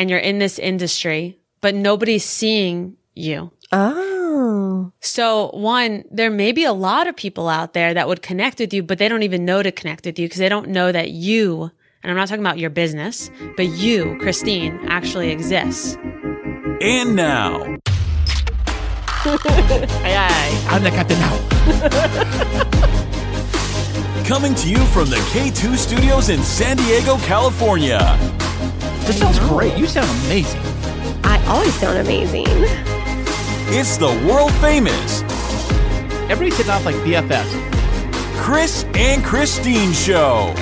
and you're in this industry, but nobody's seeing you. Oh. So one, there may be a lot of people out there that would connect with you, but they don't even know to connect with you because they don't know that you, and I'm not talking about your business, but you, Christine, actually exists. And now. aye, I'm the captain now. Coming to you from the K2 studios in San Diego, California that sounds great. You sound amazing. I always sound amazing. It's the world famous Everybody's hitting off like BFFs. Chris and Christine Show.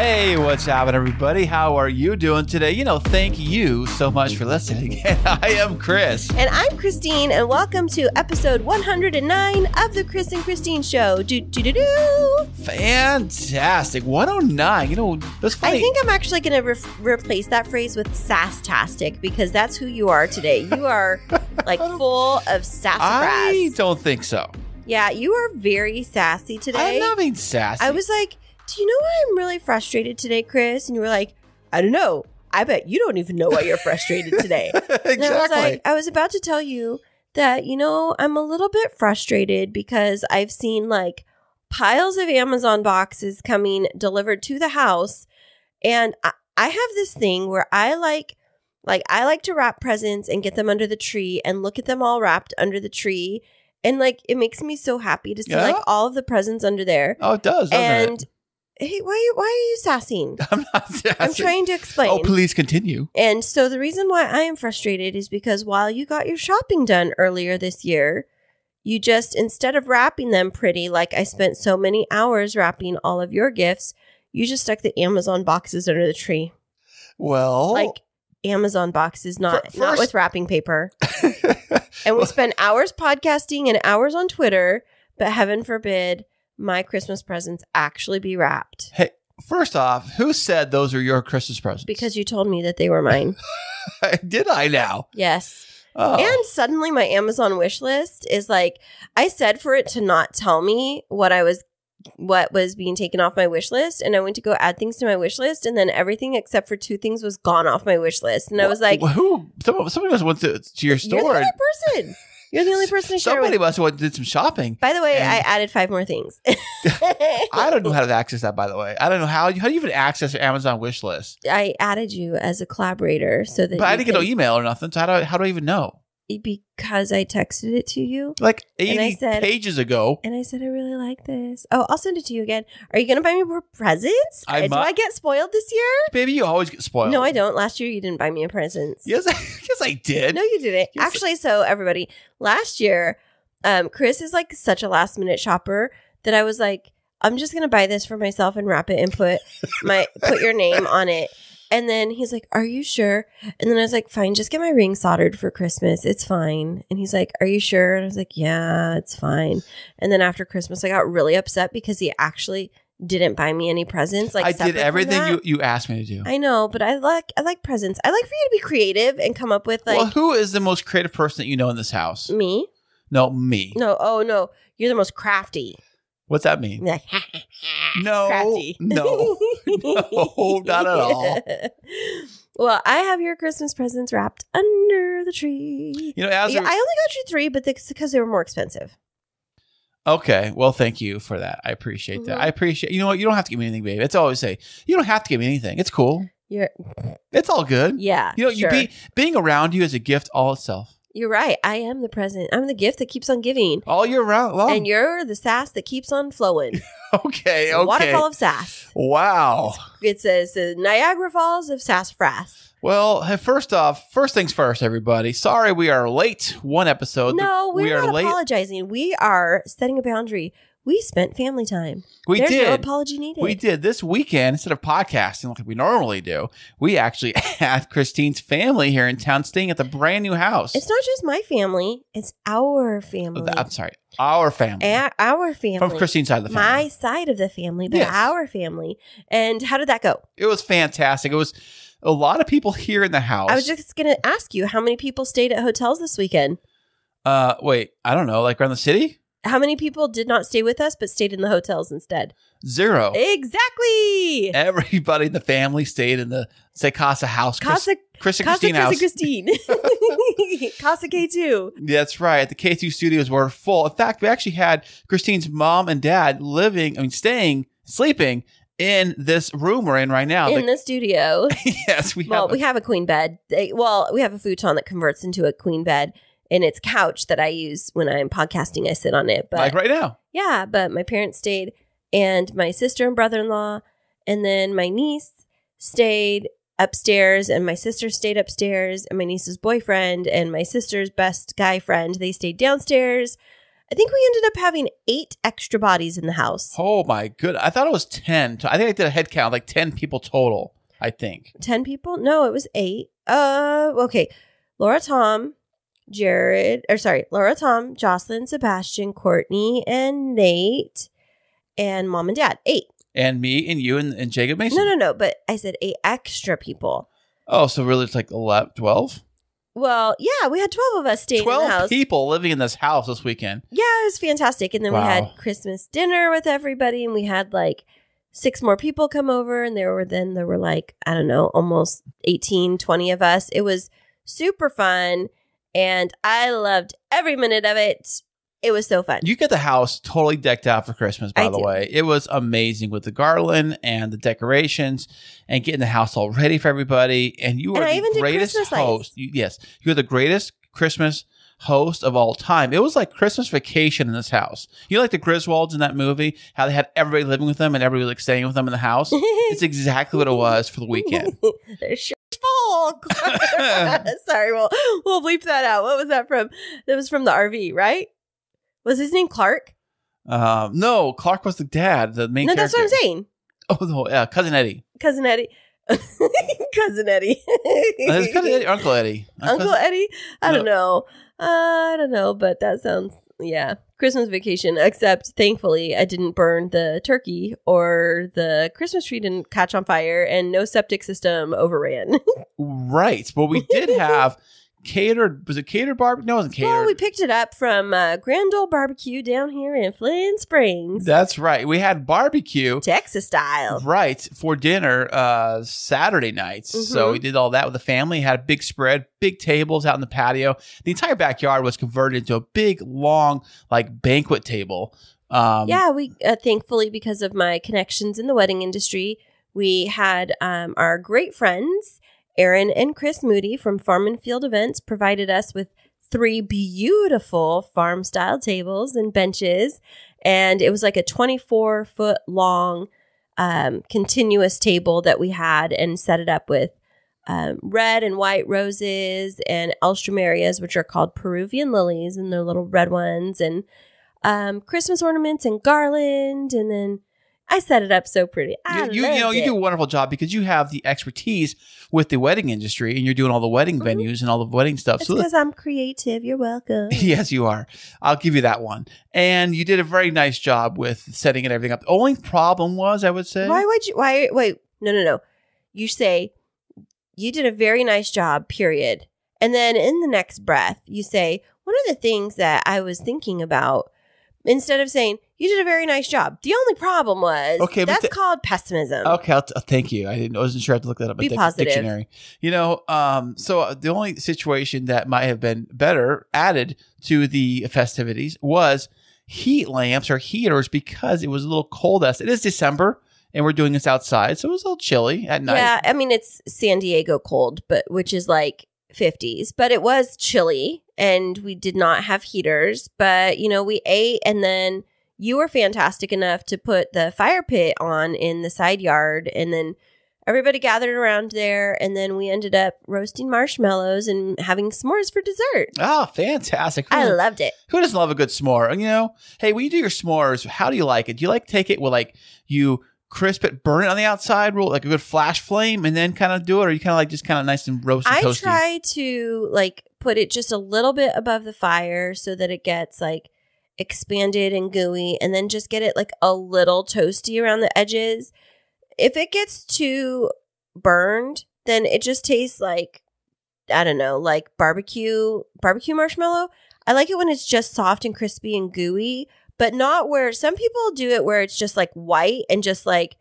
Hey, what's happening, everybody? How are you doing today? You know, thank you so much for listening. I am Chris. And I'm Christine, and welcome to episode 109 of the Chris and Christine Show. Do do do do. Fantastic, 109. You know, that's funny. I think I'm actually going to re- replace that phrase with sastastic because that's who you are today. You are like full of sassafras. I don't think so. Yeah, you are very sassy today. I'm not being sassy. I was like do you know why I'm really frustrated today, Chris? And you were like, I don't know. I bet you don't even know why you're frustrated today. exactly. I was like, I was about to tell you that, you know, I'm a little bit frustrated because I've seen like piles of Amazon boxes coming delivered to the house. And I, I have this thing where I like like I like to wrap presents and get them under the tree and look at them all wrapped under the tree. And like it makes me so happy to see yeah. like all of the presents under there. Oh, it does. and it? Hey, why, why are you sassing? I'm not sassing. I'm trying to explain. Oh, please continue. And so the reason why I am frustrated is because while you got your shopping done earlier this year, you just, instead of wrapping them pretty, like I spent so many hours wrapping all of your gifts, you just stuck the Amazon boxes under the tree. Well, like Amazon boxes, not, first, not with wrapping paper. and we well, spend hours podcasting and hours on Twitter, but heaven forbid – my Christmas presents actually be wrapped? Hey, first off, who said those are your Christmas presents? Because you told me that they were mine. Did I now? Yes. Oh. And suddenly my Amazon wish list is like I said for it to not tell me what I was what was being taken off my wish list and I went to go add things to my wish list and then everything except for two things was gone off my wish list and I was like who someone, somebody was went to, to your store you're the person You're the only person to share. Somebody must have did some shopping. By the way, and I added five more things. I don't know how to access that. By the way, I don't know how. How do you even access your Amazon wish list? I added you as a collaborator so that. But I didn't can, get no email or nothing. So how do I, how do I even know? because I texted it to you like 80 said, pages ago. And I said, I really like this. Oh, I'll send it to you again. Are you going to buy me more presents? I uh, Do mu- I get spoiled this year? Baby, you always get spoiled. No, I don't. Last year, you didn't buy me a present. Yes, I, yes, I did. No, you didn't. Yes. Actually, so everybody, last year, um, Chris is like such a last minute shopper that I was like, I'm just going to buy this for myself and wrap it and put my put your name on it. And then he's like, Are you sure? And then I was like, Fine, just get my ring soldered for Christmas. It's fine. And he's like, Are you sure? And I was like, Yeah, it's fine. And then after Christmas, I got really upset because he actually didn't buy me any presents. Like I did everything you, you asked me to do. I know, but I like I like presents. I like for you to be creative and come up with like. Well, who is the most creative person that you know in this house? Me. No, me. No, oh no, you're the most crafty. What's that mean? no, no, no, not at all. Well, I have your Christmas presents wrapped under the tree. You know, as I only got you three, but because they were more expensive. Okay. Well, thank you for that. I appreciate that. Mm-hmm. I appreciate. You know what? You don't have to give me anything, babe. It's always say you don't have to give me anything. It's cool. Yeah, It's all good. Yeah. You know, sure. you be, being around you is a gift all itself. You're right. I am the present. I'm the gift that keeps on giving all year round. Long. And you're the sass that keeps on flowing. okay, okay. Waterfall of sass. Wow. It says the Niagara Falls of sassafras. Well, first off, first things first, everybody. Sorry we are late. One episode. No, we're we are not late. apologizing. We are setting a boundary we spent family time. We There's did. No apology needed. We did this weekend instead of podcasting like we normally do. We actually had Christine's family here in town, staying at the brand new house. It's not just my family; it's our family. I'm sorry, our family, a- our family from Christine's side of the family, my side of the family, but yes. our family. And how did that go? It was fantastic. It was a lot of people here in the house. I was just going to ask you how many people stayed at hotels this weekend. Uh, wait, I don't know, like around the city. How many people did not stay with us but stayed in the hotels instead? Zero. Exactly. Everybody in the family stayed in the say Casa house. Casa Chris, Chris and Casa, Christine Christine. Casa K2. That's right. The K2 studios were full. In fact, we actually had Christine's mom and dad living, I mean staying, sleeping in this room we're in right now. In the, the studio. yes, we well, have a, we have a queen bed. They, well, we have a futon that converts into a queen bed and it's couch that I use when I'm podcasting. I sit on it, but like right now, yeah. But my parents stayed, and my sister and brother in law, and then my niece stayed upstairs, and my sister stayed upstairs, and my niece's boyfriend and my sister's best guy friend they stayed downstairs. I think we ended up having eight extra bodies in the house. Oh my good! I thought it was ten. I think I did a head count, like ten people total. I think ten people. No, it was eight. Uh, okay. Laura, Tom, Jared, or sorry, Laura, Tom, Jocelyn, Sebastian, Courtney, and Nate, and mom and dad. Eight. And me and you and, and Jacob Mason. No, no, no. But I said eight extra people. Oh, so really it's like 11, 12? Well, yeah, we had 12 of us staying 12 in the house. people living in this house this weekend. Yeah, it was fantastic. And then wow. we had Christmas dinner with everybody, and we had like six more people come over. And there were then there were like, I don't know, almost 18, 20 of us. It was super fun and I loved every minute of it. It was so fun. You get the house totally decked out for Christmas, by I the do. way. It was amazing with the garland and the decorations and getting the house all ready for everybody. And you were the greatest host. You, yes, you're the greatest Christmas host of all time. It was like Christmas vacation in this house. You know, like the Griswolds in that movie, how they had everybody living with them and everybody like staying with them in the house. it's exactly what it was for the weekend. sure Sorry, we'll we'll bleep that out. What was that from? That was from the RV, right? Was his name Clark? Uh, no, Clark was the dad, the main. No, character. that's what I'm saying. Oh no, yeah, cousin Eddie. Cousin Eddie. cousin Eddie. Uh, cousin Eddie, Uncle Eddie. Uncle Eddie. I don't know. Uh, I don't know, but that sounds yeah, Christmas vacation. Except thankfully, I didn't burn the turkey or the Christmas tree didn't catch on fire, and no septic system overran. right, but we did have catered was it catered barbecue? No, it wasn't catered. Well, we picked it up from uh, Grand Ole Barbecue down here in Flint Springs. That's right. We had barbecue Texas style, right, for dinner uh, Saturday nights. Mm-hmm. So we did all that with the family. Had a big spread, big tables out in the patio. The entire backyard was converted into a big, long, like banquet table. Um, yeah, we uh, thankfully because of my connections in the wedding industry, we had um, our great friends Aaron and Chris Moody from Farm and Field Events provided us with three beautiful farm style tables and benches. And it was like a 24 foot long um, continuous table that we had and set it up with um, red and white roses and alströmerias, which are called Peruvian lilies, and they're little red ones, and um, Christmas ornaments and garland, and then I set it up so pretty. I you, you, you know, it. you do a wonderful job because you have the expertise with the wedding industry, and you're doing all the wedding mm-hmm. venues and all the wedding stuff. It's because so I'm creative. You're welcome. yes, you are. I'll give you that one. And you did a very nice job with setting it everything up. The only problem was, I would say, why would you? Why wait? No, no, no. You say you did a very nice job. Period. And then in the next breath, you say one of the things that I was thinking about instead of saying you did a very nice job. The only problem was okay, that's th- called pessimism. Okay, I'll t- uh, thank you. I didn't I wasn't sure I had to look that up. Be the positive. Dictionary. You know, um, so uh, the only situation that might have been better added to the festivities was heat lamps or heaters because it was a little cold. Us, it is December and we're doing this outside, so it was a little chilly at night. Yeah, I mean it's San Diego cold, but which is like 50s, but it was chilly and we did not have heaters, but you know, we ate and then you were fantastic enough to put the fire pit on in the side yard and then everybody gathered around there and then we ended up roasting marshmallows and having s'mores for dessert oh fantastic who i loved it who doesn't love a good s'more you know hey when you do your s'mores how do you like it do you like take it with like you crisp it burn it on the outside roll like a good flash flame and then kind of do it or you kind of like just kind of nice and roast i toasty? try to like put it just a little bit above the fire so that it gets like expanded and gooey and then just get it like a little toasty around the edges. If it gets too burned, then it just tastes like I don't know, like barbecue barbecue marshmallow. I like it when it's just soft and crispy and gooey, but not where some people do it where it's just like white and just like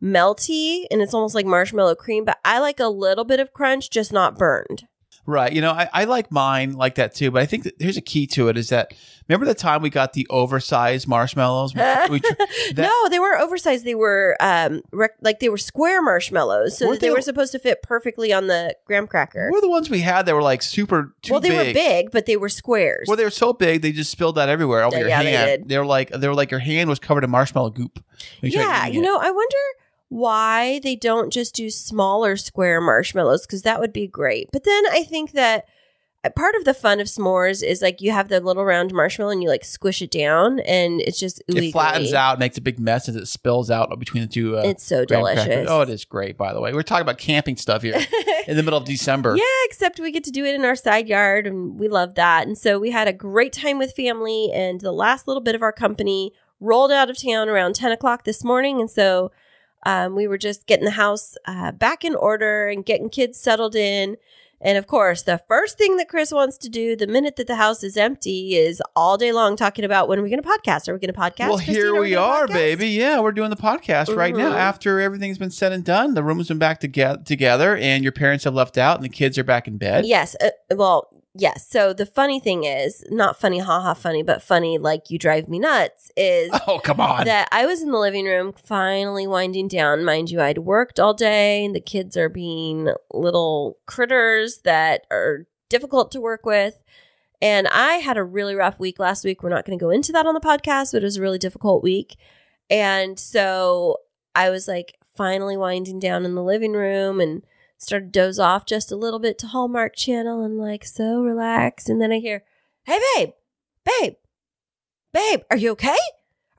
melty and it's almost like marshmallow cream, but I like a little bit of crunch just not burned. Right. You know, I, I like mine like that too, but I think that there's a key to it is that remember the time we got the oversized marshmallows? We, that, no, they were oversized. They were um rec- like they were square marshmallows, so they, they, were supposed to fit perfectly on the graham cracker. Were the ones we had that were like super Well, they big. were big, but they were squares. Well, they were so big they just spilled out everywhere over your yeah, hand. They, they were like they were like your hand was covered in marshmallow goop. Yeah, you know, I wonder why they don't just do smaller square marshmallows because that would be great. But then I think that uh, part of the fun of s'mores is like you have the little round marshmallow and you like squish it down and it's just ooey it flattens out, makes a big mess as it spills out between the two. Uh, It's so delicious. crackers. Oh, it is great. By the way, we're talking about camping stuff here in the middle of December. Yeah, except we get to do it in our side yard and we love that. And so we had a great time with family and the last little bit of our company rolled out of town around 10 o'clock this morning. And so um, we were just getting the house uh, back in order and getting kids settled in. And of course, the first thing that Chris wants to do the minute that the house is empty is all day long talking about when are we going to podcast? Are we going to podcast? Well, Christine, here are we, are, baby. Yeah, we're doing the podcast mm-hmm. right now. Mm-hmm. After everything's been said and done, the room's been back together, and your parents have left out, and the kids are back in bed. Yes. Uh, well, Yes. So the funny thing is, not funny, haha, funny, but funny, like you drive me nuts, is oh, come on. That I was in the living room finally winding down. Mind you, I'd worked all day and the kids are being little critters that are difficult to work with. And I had a really rough week last week. We're not going to go into that on the podcast, but it was a really difficult week. And so I was like finally winding down in the living room and started to doze off just a little bit to Hallmark Channel and like so relax. And then I hear, hey, babe, babe, babe, are you okay?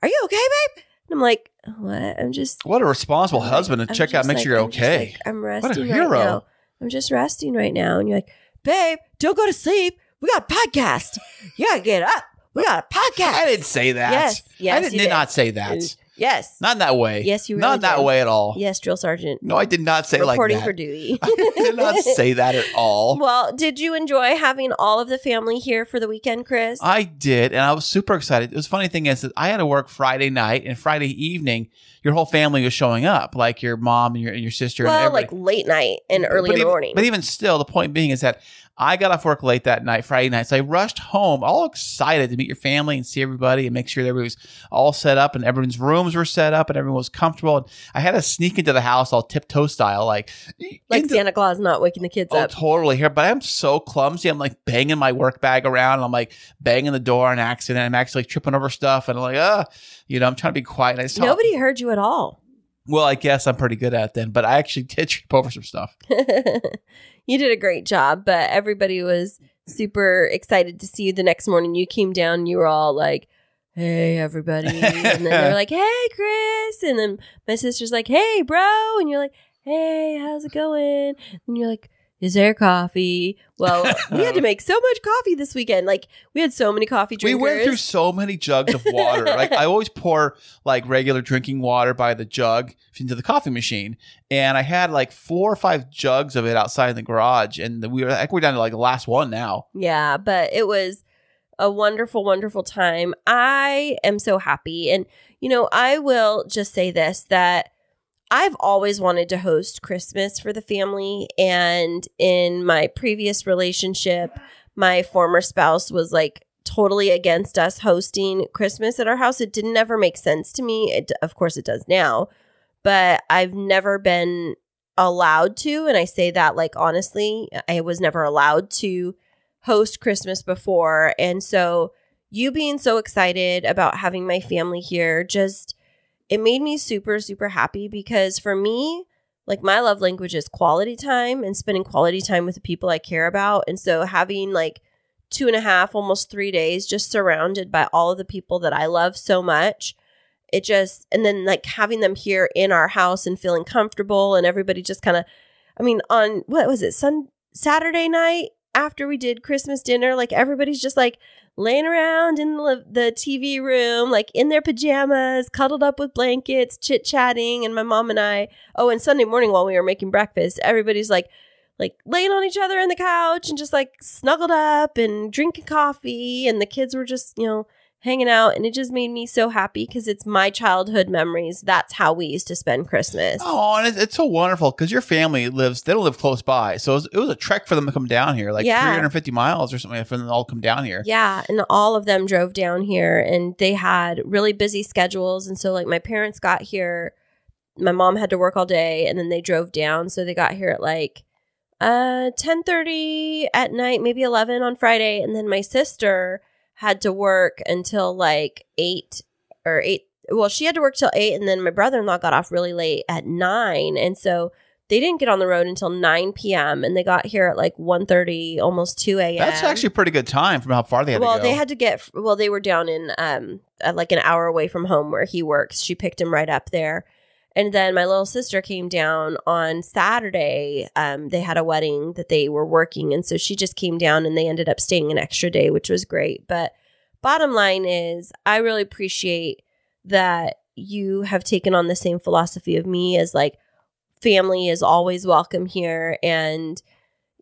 Are you okay, babe? And I'm like, what? I'm just. What a responsible husband to I'm check out, make like, sure you're I'm okay. Like, I'm resting. What a hero. Right now. I'm just resting right now. And you're like, babe, don't go to sleep. We got a podcast. You got to get up. We uh, got a podcast. I didn't say that. Yes. yes I did, did, did not say that. Yes. Not in that way. Yes, you really Not in that did. way at all. Yes, drill sergeant. No, I did not say like Reporting that. for duty. I did not say that at all. Well, did you enjoy having all of the family here for the weekend, Chris? I did, and I was super excited. It was funny thing is that I had to work Friday night and Friday evening. Your whole family was showing up, like your mom and your and your sister. Well, like late night and early in the even- morning. But even still, the point being is that I got off work late that night, Friday night. So I rushed home, all excited to meet your family and see everybody and make sure everybody was all set up and everyone's rooms were set up and everyone was comfortable. And I had to sneak into the house all tiptoe style, like like into, Santa Claus not waking the kids oh, up. Totally here, but I'm so clumsy. I'm like banging my work bag around. And I'm like banging the door and accident. I'm actually tripping over stuff, and I'm like, ah, you know, I'm trying to be quiet. And I saw, nobody heard you at all. Well, I guess I'm pretty good at it then, but I actually did trip over some stuff. you did a great job, but everybody was super excited to see you the next morning. You came down, you were all like, hey, everybody. And then they're like, hey, Chris. And then my sister's like, hey, bro. And you're like, hey, how's it going? And you're like, is there coffee? Well, we had to make so much coffee this weekend. Like we had so many coffee drinkers. We went through so many jugs of water. like I always pour like regular drinking water by the jug into the coffee machine, and I had like four or five jugs of it outside in the garage, and we were like we're down to like the last one now. Yeah, but it was a wonderful, wonderful time. I am so happy, and you know I will just say this that I've always wanted to host Christmas for the family. And in my previous relationship, my former spouse was like totally against us hosting Christmas at our house. It didn't ever make sense to me. It, of course, it does now, but I've never been allowed to. And I say that like honestly, I was never allowed to host Christmas before. And so, you being so excited about having my family here just it made me super, super happy because for me, like my love language is quality time and spending quality time with the people I care about. And so having like two and a half, almost three days just surrounded by all of the people that I love so much. It just, and then like having them here in our house and feeling comfortable and everybody just kind of, I mean, on what was it, Sun Saturday night? after we did Christmas dinner, like everybody's just like laying around in the, the TV room, like in their pajamas, cuddled up with blankets, chit chatting. And my mom and I, oh, and Sunday morning while we were making breakfast, everybody's like, like laying on each other in the couch and just like snuggled up and drinking coffee. And the kids were just, you know, hanging out and it just made me so happy because it's my childhood memories that's how we used to spend christmas oh and it's, it's so wonderful because your family lives they don't live close by so it was, it was, a trek for them to come down here like yeah. 350 miles or something for them to all come down here yeah and all of them drove down here and they had really busy schedules and so like my parents got here my mom had to work all day and then they drove down so they got here at like uh 10 30 at night maybe 11 on friday and then my sister had to work until like eight or eight. Well, she had to work till eight, and then my brother in law got off really late at nine, and so they didn't get on the road until 9 p.m. and they got here at like 1.30, almost 2 a.m. That's actually a pretty good time from how far they had well, to go. Well, they had to get, well, they were down in um, like an hour away from home where he works. She picked him right up there. And then my little sister came down on Saturday. Um, they had a wedding that they were working. And so she just came down and they ended up staying an extra day, which was great. But bottom line is, I really appreciate that you have taken on the same philosophy of me as like family is always welcome here. And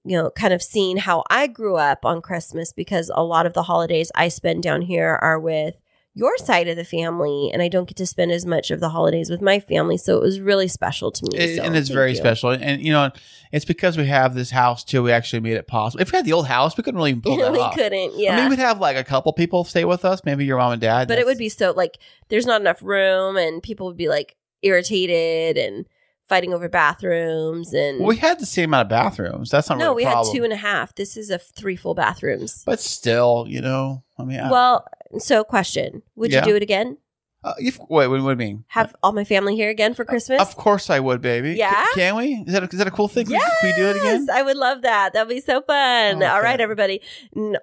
you know, kind of seeing how I grew up on Christmas because a lot of the holidays I spend down here are with your side of the family and I don't get to spend as much of the holidays with my family. So it was really special to me. It, so and it's very you. special. And, you know, it's because we have this house too. We actually made it possible. If we had the old house, we couldn't really pull that We off. couldn't, yeah. I mean, we'd have like a couple people stay with us, maybe your mom and dad. But it would be so like there's not enough room and people would be like irritated and fighting over bathrooms and we had the same amount of bathrooms. That's not no, really we had two and a half. This is a f- three full bathrooms. But still, you know, I mean, I well, so, question: Would Yeah. you do it again? Uh, if, wait, what, do you mean? Have all my family here again for uh, Christmas? Of course I would, baby. C- Yeah? can we? Is that a, is that a cool thing? Can we do it again? I would love that. That'd be so fun. Okay. All right, everybody.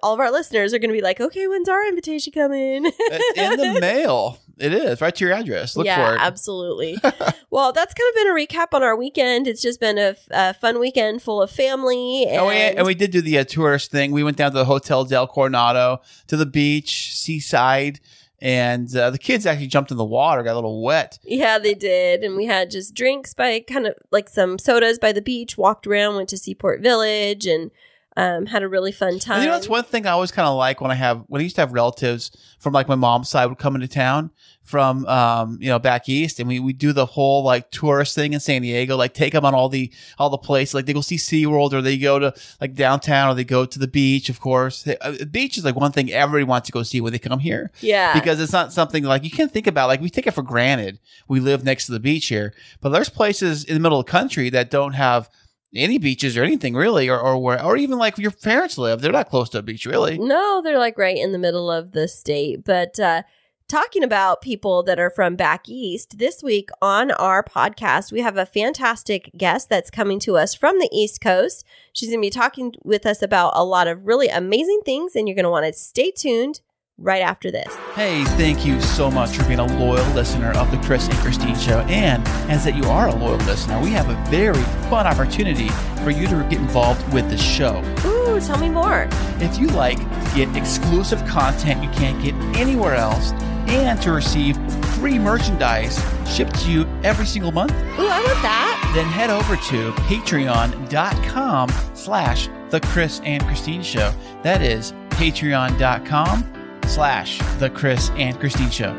All of our listeners are going to be like, okay, when's our invitation coming? Uh, in the mail. It is right to your address. Look yeah, for it. absolutely. well, that's kind of been a recap on our weekend. It's just been a, a fun weekend full of family. And, oh, yeah, and we did do the uh, tourist thing. We went down to the Hotel Del Coronado to the beach, seaside and uh, the kids actually jumped in the water, got a little wet. Yeah, they did. And we had just drinks by kind of like some sodas by the beach, walked around, went to Seaport Village, and um, had a really fun time. And you know, that's one thing I always kind of like when I have when I used to have relatives from like my mom's side would come into town from um, you know back east, and we we do the whole like tourist thing in San Diego, like take them on all the all the places, like they go see SeaWorld or they go to like downtown or they go to the beach. Of course, uh, the beach is like one thing everyone wants to go see when they come here. Yeah, because it's not something like you can think about. Like we take it for granted. We live next to the beach here, but there's places in the middle of the country that don't have any beaches or anything really, or, or where, or even like your parents live. They're not close to a beach really. No, they're like right in the middle of the state. But uh, talking about people that are from back east, this week on our podcast, we have a fantastic guest that's coming to us from the East Coast. She's going to be talking with us about a lot of really amazing things, and you're going to want to stay tuned right after this. Hey, thank you so much for being a loyal listener of the Chris and Christine Show. And as that you are a loyal listener, we have a very fun opportunity for you to get involved with the show. Ooh, tell me more. If you like to get exclusive content you can't get anywhere else and to receive free merchandise shipped to you every single month. Ooh, I want that. Then head over to patreon.com slash the Chris and Christine Show. That is patreon.com slash The Chris and Christine Show.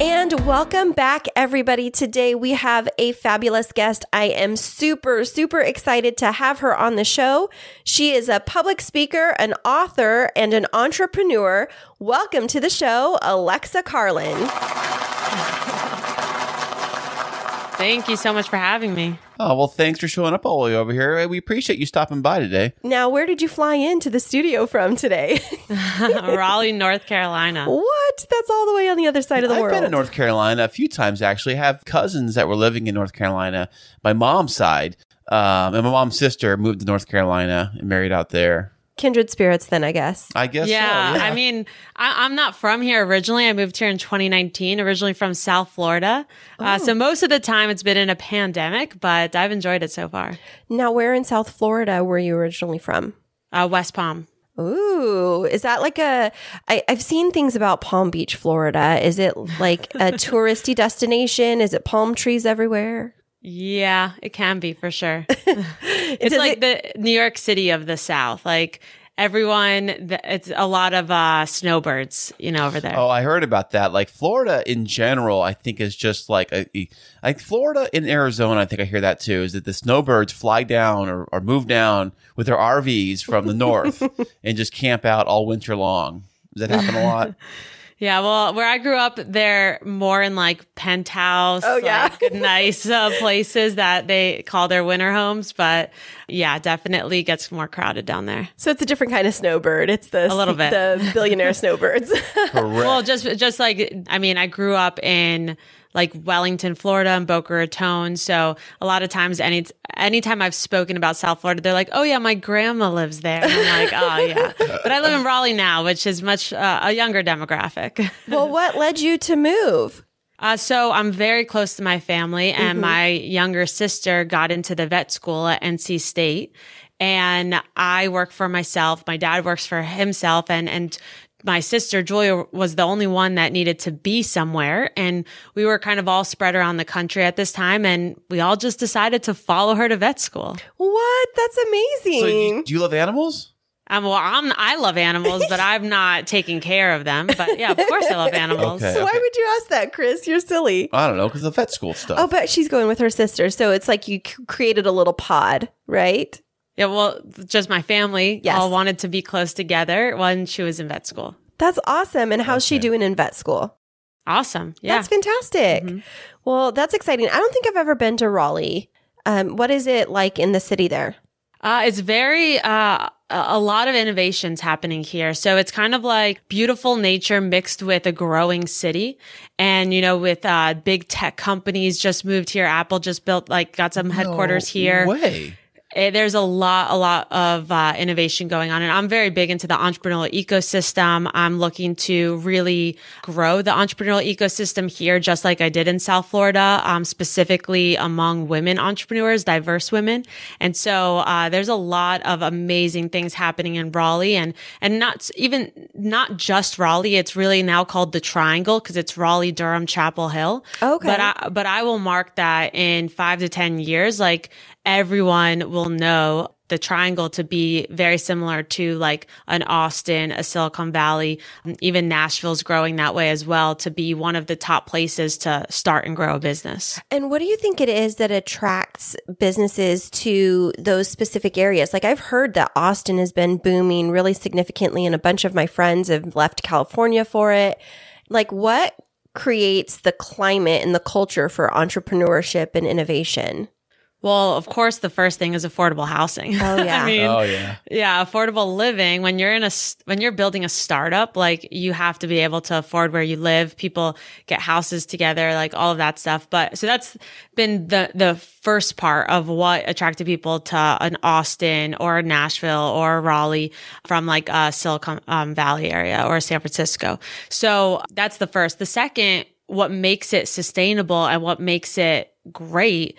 And welcome back, everybody. Today we have a fabulous guest. I am super, super excited to have her on the show. She is a public speaker, an author, and an entrepreneur. Welcome to the show, Alexa Carlin. Thank you so much for having me. Oh, well, thanks for showing up all the way over here. We appreciate you stopping by today. Now, where did you fly into the studio from today? Raleigh, North Carolina. What? That's all the way on the other side of the I've world. I've been to North Carolina a few times, actually. I have cousins that were living in North Carolina, my mom's side. Um, and my mom's sister moved to North Carolina and married out there kindred spirits then i guess i guess yeah, so, yeah. i mean I, am not from here originally i moved here in 2019 originally from south florida uh, oh. uh, so most of the time it's been in a pandemic but i've enjoyed it so far now where in south florida were you originally from uh, west palm Ooh, is that like a? I, I've seen things about Palm Beach, Florida. Is it like a touristy destination? Is it palm trees everywhere? Yeah, it can be for sure. it's like the New York City of the South. Like everyone it's a lot of uh, snowbirds you know over there oh i heard about that like florida in general i think is just like a, like florida in arizona i think i hear that too is that the snowbirds fly down or, or move down with their rvs from the north and just camp out all winter long does that happen a lot yeah, well, where I grew up, they're more in like penthouse, oh, yeah. Like nice uh, places that they call their winter homes. But yeah, definitely gets more crowded down there. So it's a different kind of snowbird. It's the a little bit the billionaire snowbirds. Well, just just like I mean, I grew up in like Wellington, Florida and Boca Raton. So a lot of times any anytime I've spoken about South Florida, they're like, "Oh yeah, my grandma lives there." And I'm like, "Oh yeah." But I live in Raleigh now, which is much uh, a younger demographic. well, what led you to move? Uh, so I'm very close to my family, and mm-hmm. my younger sister got into the vet school at NC State, and I work for myself. My dad works for himself, and and my sister Julia was the only one that needed to be somewhere. And we were kind of all spread around the country at this time. And we all just decided to follow her to vet school. What? That's amazing. So do you love animals? i um, well, I'm, I love animals, but I'm not taking care of them. But yeah, of course I love animals. okay, so okay. Why would you ask that, Chris? You're silly. I don't know, because the vet school stuff. Oh, but she's going with her sister. So it's like you created a little pod, right? Yeah, well, just my family yes. all wanted to be close together when she was in vet school. That's awesome. And how's okay. she doing in vet school? Awesome. Yeah. That's fantastic. Mm-hmm. Well, that's exciting. I don't think I've ever been to Raleigh. Um, what is it like in the city there? Uh, it's very, uh, a lot of innovations happening here. So it's kind of like beautiful nature mixed with a growing city. And, you know, with, uh, big tech companies just moved here. Apple just built, like, got some headquarters no here. Way. It, eh, there's a lot, a lot of uh, innovation going on. And I'm very big into the entrepreneurial ecosystem. I'm looking to really grow the entrepreneurial ecosystem here, just like I did in South Florida, um, specifically among women entrepreneurs, diverse women. And so uh, there's a lot of amazing things happening in Raleigh and, and not even, not just Raleigh. It's really now called the Triangle because it's Raleigh, Durham, Chapel Hill. Okay. But I, but I will mark that in five to 10 years. Like everyone will know the triangle to be very similar to like an Austin, a Silicon Valley, um, even Nashville's growing that way as well to be one of the top places to start and grow a business. And what do you think it is that attracts businesses to those specific areas? Like I've heard that Austin has been booming really significantly and a bunch of my friends have left California for it. Like what creates the climate and the culture for entrepreneurship and innovation? Well, of course, the first thing is affordable housing. Oh yeah, I mean, oh yeah, yeah, affordable living. When you're in a when you're building a startup, like you have to be able to afford where you live. People get houses together, like all of that stuff. But so that's been the the first part of what attracted people to an Austin or Nashville or Raleigh from like a Silicon um, Valley area or San Francisco. So that's the first. The second, what makes it sustainable and what makes it great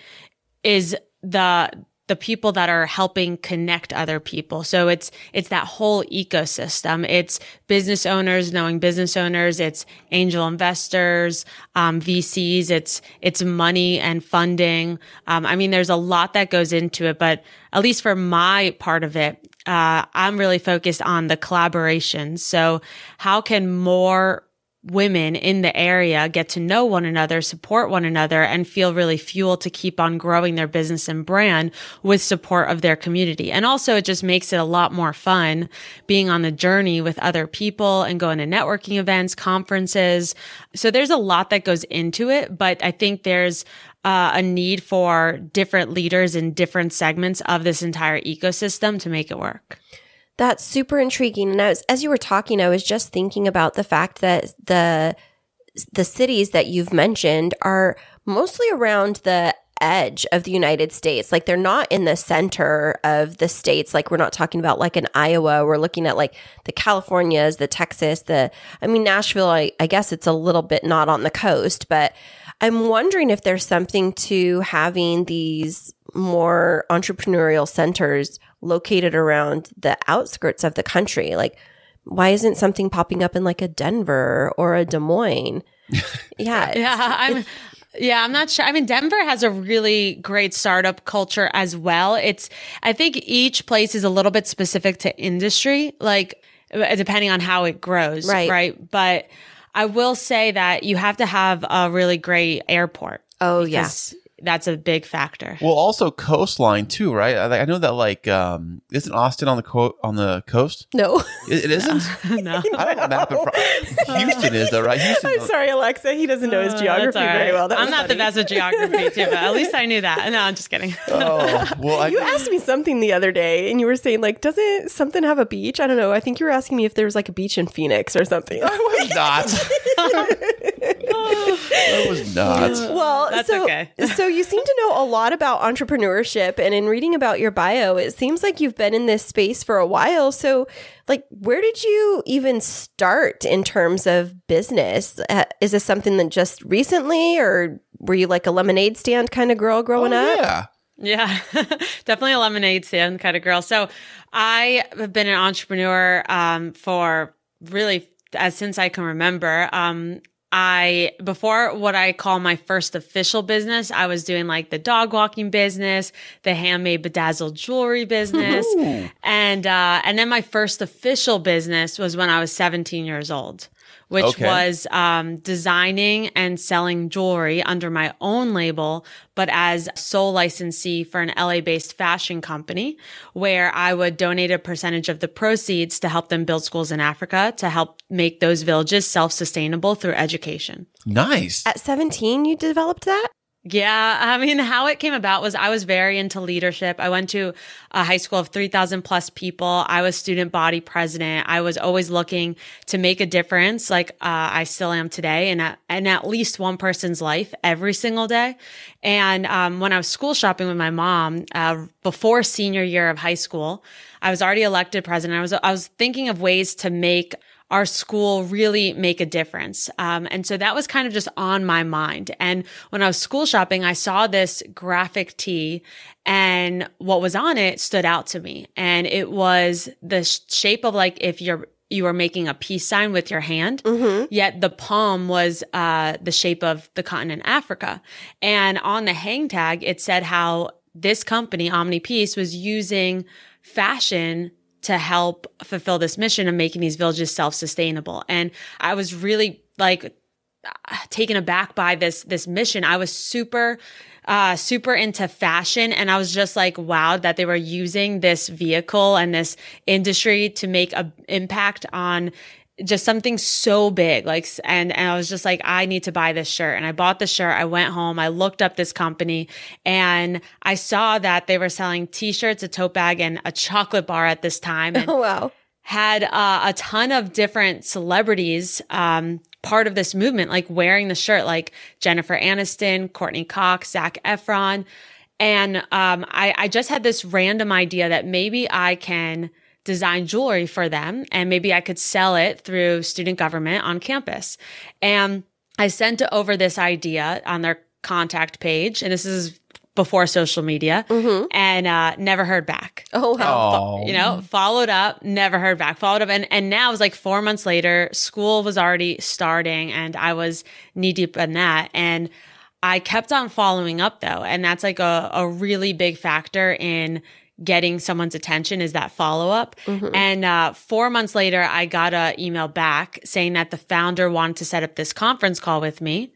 is the the people that are helping connect other people. So it's it's that whole ecosystem. It's business owners knowing business owners. It's angel investors, um, VCs. It's it's money and funding. Um, I mean, there's a lot that goes into it. But at least for my part of it, uh, I'm really focused on the collaboration. So how can more women in the area get to know one another, support one another, and feel really fueled to keep on growing their business and brand with support of their community. And also it just makes it a lot more fun being on the journey with other people and going to networking events, conferences. So there's a lot that goes into it, but I think there's uh, a need for different leaders in different segments of this entire ecosystem to make it work. That's super intriguing. And I was, as you were talking, I was just thinking about the fact that the the cities that you've mentioned are mostly around the edge of the United States. Like they're not in the center of the states. Like we're not talking about like an Iowa. We're looking at like the Californias, the Texas, the, I mean, Nashville, I, I guess it's a little bit not on the coast, but I'm wondering if there's something to having these more entrepreneurial centers located around the outskirts of the country. Like, why isn't something popping up in like a Denver or a Des Moines? yeah. yeah. I'm, yeah, I'm not sure. I mean, Denver has a really great startup culture as well. It's, I think each place is a little bit specific to industry, like uh, depending on how it grows. Right. Right. But I will say that you have to have a really great airport. Oh, yes. Yeah that's a big factor. Well, also coastline too, right? I, I know that like um, isn't Austin on the co- on the coast? No, it, it isn't. no, I don't map pro- Houston is though, right? Houston I'm sorry, Alexa. He doesn't know his oh, geography uh, right. very well. That I'm not funny. the best at geography too, but at least I knew that. No, I'm just kidding. oh well, you asked me something the other day, and you were saying like, doesn't something have a beach? I don't know. I think you were asking me if there was like a beach in Phoenix or something. I was not. It was not. Well, That's so, okay. so you seem to know a lot about entrepreneurship, and in reading about your bio, it seems like you've been in this space for a while. So, like, where did you even start in terms of business? Uh, is this something that just recently, or were you like a lemonade stand kind of girl growing oh, up? Yeah. Yeah, definitely a lemonade stand kind of girl. So I have been an entrepreneur um, for really as since I can remember. Um, I before what I call my first official business, I was doing like the dog walking business, the handmade bedazzled jewelry business, and uh, and then my first official business was when I was 17 years old which okay. was um, designing and selling jewelry under my own label, but as sole licensee for an LA based fashion company, where I would donate a percentage of the proceeds to help them build schools in Africa to help make those villages self sustainable through education. Nice. At 17, you developed that? Yeah, I mean, how it came about was I was very into leadership. I went to a high school of 3,000 plus people. I was student body president. I was always looking to make a difference, like uh, I still am today, and in at least one person's life every single day. And um, when I was school shopping with my mom uh, before senior year of high school, I was already elected president. I was I was thinking of ways to make our school really make a difference. Um, and so that was kind of just on my mind. And when I was school shopping, I saw this graphic tee and what was on it stood out to me. And it was the shape of like if you're, you were making a peace sign with your hand, mm-hmm. yet the palm was uh, the shape of the continent Africa. And on the hang tag, it said how this company, Omni Peace, was using fashion to help fulfill this mission of making these villages self-sustainable. And I was really like taken aback by this this mission. I was super uh, super into fashion and I was just like wowed that they were using this vehicle and this industry to make an impact on just something so big like and, and i was just like i need to buy this shirt and i bought the shirt i went home i looked up this company and i saw that they were selling t-shirts a tote bag and a chocolate bar at this time oh wow had uh, a ton of different celebrities um, part of this movement like wearing the shirt like jennifer aniston courtney cox zach efron and um, I, I just had this random idea that maybe i can design jewelry for them and maybe I could sell it through student government on campus. And I sent over this idea on their contact page and this is before social media mm-hmm. and uh, never heard back. Oh, wow. you know, followed up, never heard back, followed up. And, and now it was like four months later, school was already starting and I was knee deep in that. And I kept on following up though. And that's like a, a really big factor in getting someone's attention is that follow up. Mm-hmm. And uh, four months later, I got an email back saying that the founder wanted to set up this conference call with me.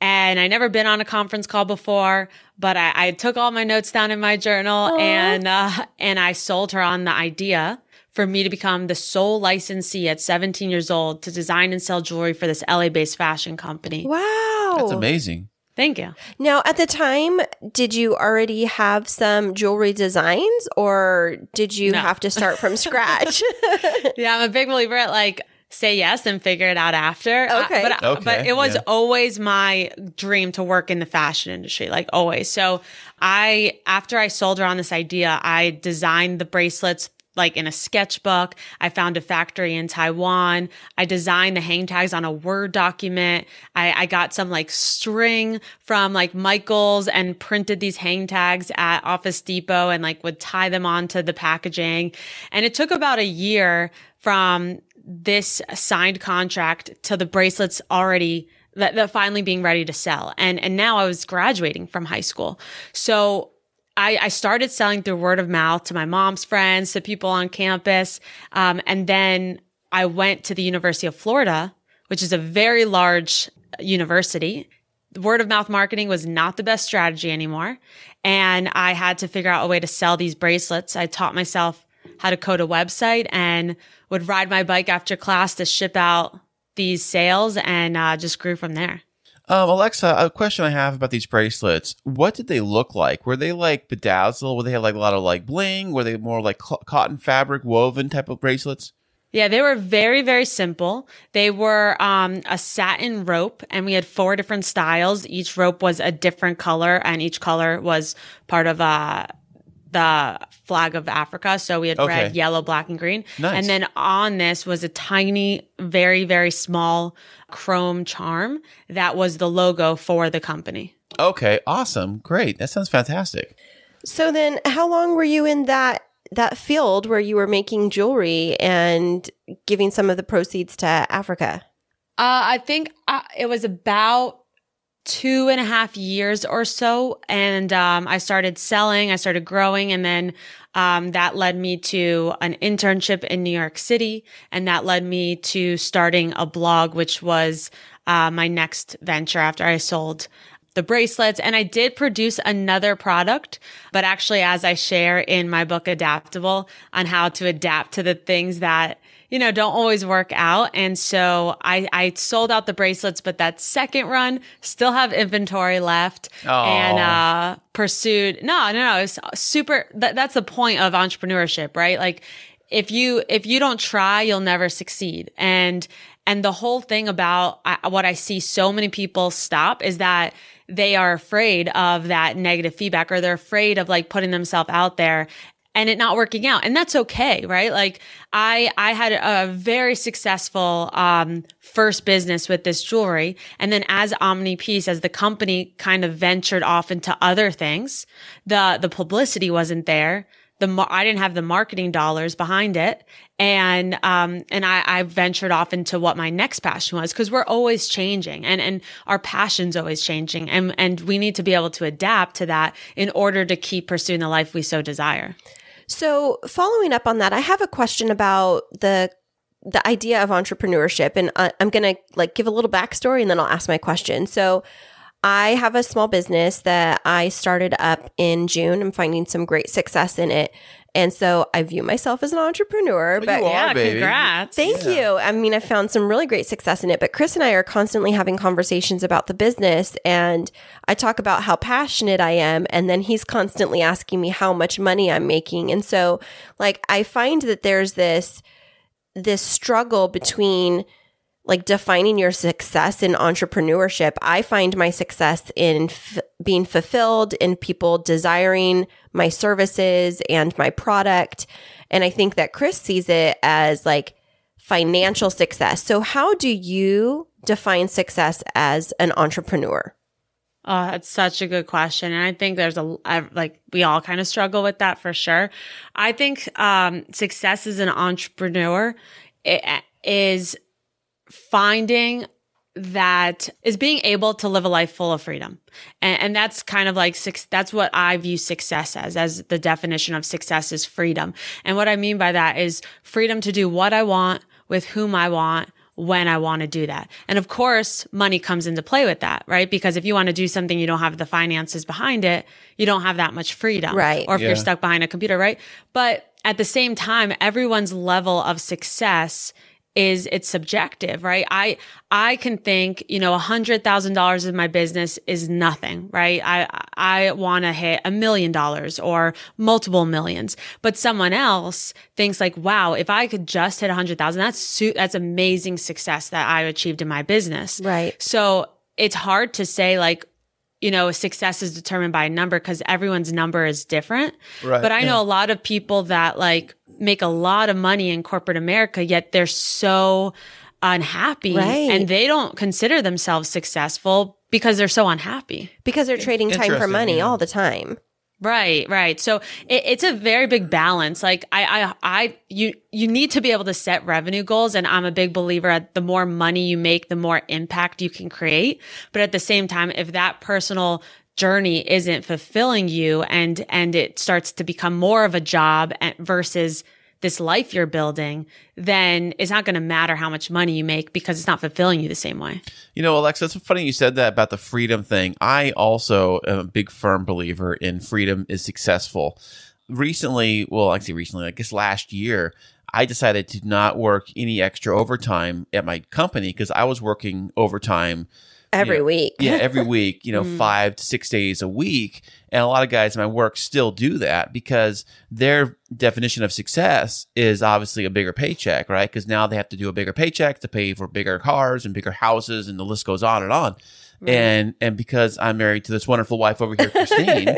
And I never been on a conference call before, but I, I took all my notes down in my journal Aww. and uh, and I sold her on the idea for me to become the sole licensee at 17 years old to design and sell jewelry for this LA based fashion company. Wow. That's amazing. Thank you. Now, at the time, did you already have some jewelry designs or did you no. have to start from scratch? yeah, I'm a big believer at like say yes and figure it out after. Okay. I, but, okay. but it was yeah. always my dream to work in the fashion industry, like always. So I, after I sold her on this idea, I designed the bracelets like in a sketchbook. I found a factory in Taiwan. I designed the hang tags on a Word document. I, I got some like string from like Michael's and printed these hang tags at Office Depot and like would tie them onto the packaging. And it took about a year from this signed contract to the bracelets already that, that finally being ready to sell. And, and now I was graduating from high school. So I, I, started selling through word of mouth to my mom's friends, to people on campus. Um, and then I went to the University of Florida, which is a very large uh, university. Word of mouth marketing was not the best strategy anymore. And I had to figure out a way to sell these bracelets. I taught myself how to code a website and would ride my bike after class to ship out these sales and uh, just grew from there. Um, Alexa, a question I have about these bracelets. What did they look like? Were they like bedazzled? Were they like a lot of like bling? Were they more like cl- cotton fabric woven type of bracelets? Yeah, they were very, very simple. They were um, a satin rope, and we had four different styles. Each rope was a different color, and each color was part of a uh, the flag of Africa. So we had okay. red, yellow, black, and green. Nice. And then on this was a tiny, very, very small chrome charm that was the logo for the company. Okay, awesome. Great. That sounds fantastic. So then how long were you in that that field where you were making jewelry and giving some of the proceeds to Africa? Uh, I think I, uh, it was about two and a half years or so. And um, I started selling, I started growing, and then um, that led me to an internship in New York City. And that led me to starting a blog, which was uh, my next venture after I sold the bracelets. And I did produce another product, but actually, as I share in my book, Adaptable, on how to adapt to the things that you know, don't always work out. And so I, I sold out the bracelets, but that second run still have inventory left Aww. and, uh, pursued. No, no, no. It's super. That, that's the point of entrepreneurship, right? Like if you, if you don't try, you'll never succeed. And, and the whole thing about I, what I see so many people stop is that they are afraid of that negative feedback or they're afraid of like putting themselves out there and it not working out. And that's okay, right? Like I I had a very successful um first business with this jewelry. And then as Omni Piece, as the company kind of ventured off into other things, the the publicity wasn't there. The, I didn't have the marketing dollars behind it, and um, and I, I ventured off into what my next passion was because we're always changing, and and our passion's always changing, and and we need to be able to adapt to that in order to keep pursuing the life we so desire. So, following up on that, I have a question about the the idea of entrepreneurship and I, uh, i'm going to like give a little backstory and then i'll ask my question so i have a small business that i started up in june i'm finding some great success in it and so I view myself as an entrepreneur. Well, oh, but yeah, baby. congrats. Thank yeah. you. I mean, I found some really great success in it, but Chris and I are constantly having conversations about the business. And I talk about how passionate I am. And then he's constantly asking me how much money I'm making. And so, like, I find that there's this, this struggle between, like defining your success in entrepreneurship. I find my success in f- being fulfilled, in people desiring my services and my product. And I think that Chris sees it as like financial success. So, how do you define success as an entrepreneur? Oh, that's such a good question. And I think there's a, like, we all kind of struggle with that for sure. I think, um, success as an entrepreneur is finding that is being able to live a life full of freedom. And, and that's kind of like six, that's what I view success as, as the definition of success is freedom. And what I mean by that is freedom to do what I want with whom I want when I want to do that. And of course, money comes into play with that, right? Because if you want to do something, you don't have the finances behind it, you don't have that much freedom. Right. Or if yeah. you're stuck behind a computer, right? But at the same time, everyone's level of success is it's subjective, right? I I can think, you know, a hundred thousand dollars in my business is nothing, right? I I want to hit a million dollars or multiple millions, but someone else thinks like, wow, if I could just hit a hundred thousand, that's su- that's amazing success that I achieved in my business, right? So it's hard to say like you know, success is determined by a number because everyone's number is different. Right. But I know yeah. a lot of people that like make a lot of money in corporate America, yet they're so unhappy right. and they don't consider themselves successful because they're so unhappy. Because they're trading time for money yeah. all the time. Right, right. So it, it's a very big balance. Like I, I, I, you, you need to be able to set revenue goals. And I'm a big believer at the more money you make, the more impact you can create. But at the same time, if that personal journey isn't fulfilling you and and it starts to become more of a job versus this life you're building then it's not going to matter how much money you make because it's not fulfilling you the same way you know alexa it's funny you said that about the freedom thing i also am a big firm believer in freedom is successful recently well actually recently i guess last year I decided to not work any extra overtime at my company because I was working overtime every you know, week. yeah, every week, you know, mm. five to six days a week. And a lot of guys in my work still do that because their definition of success is obviously a bigger paycheck, right? Because now they have to do a bigger paycheck to pay for bigger cars and bigger houses, and the list goes on and on. Right. And and because I'm married to this wonderful wife over here, Christine,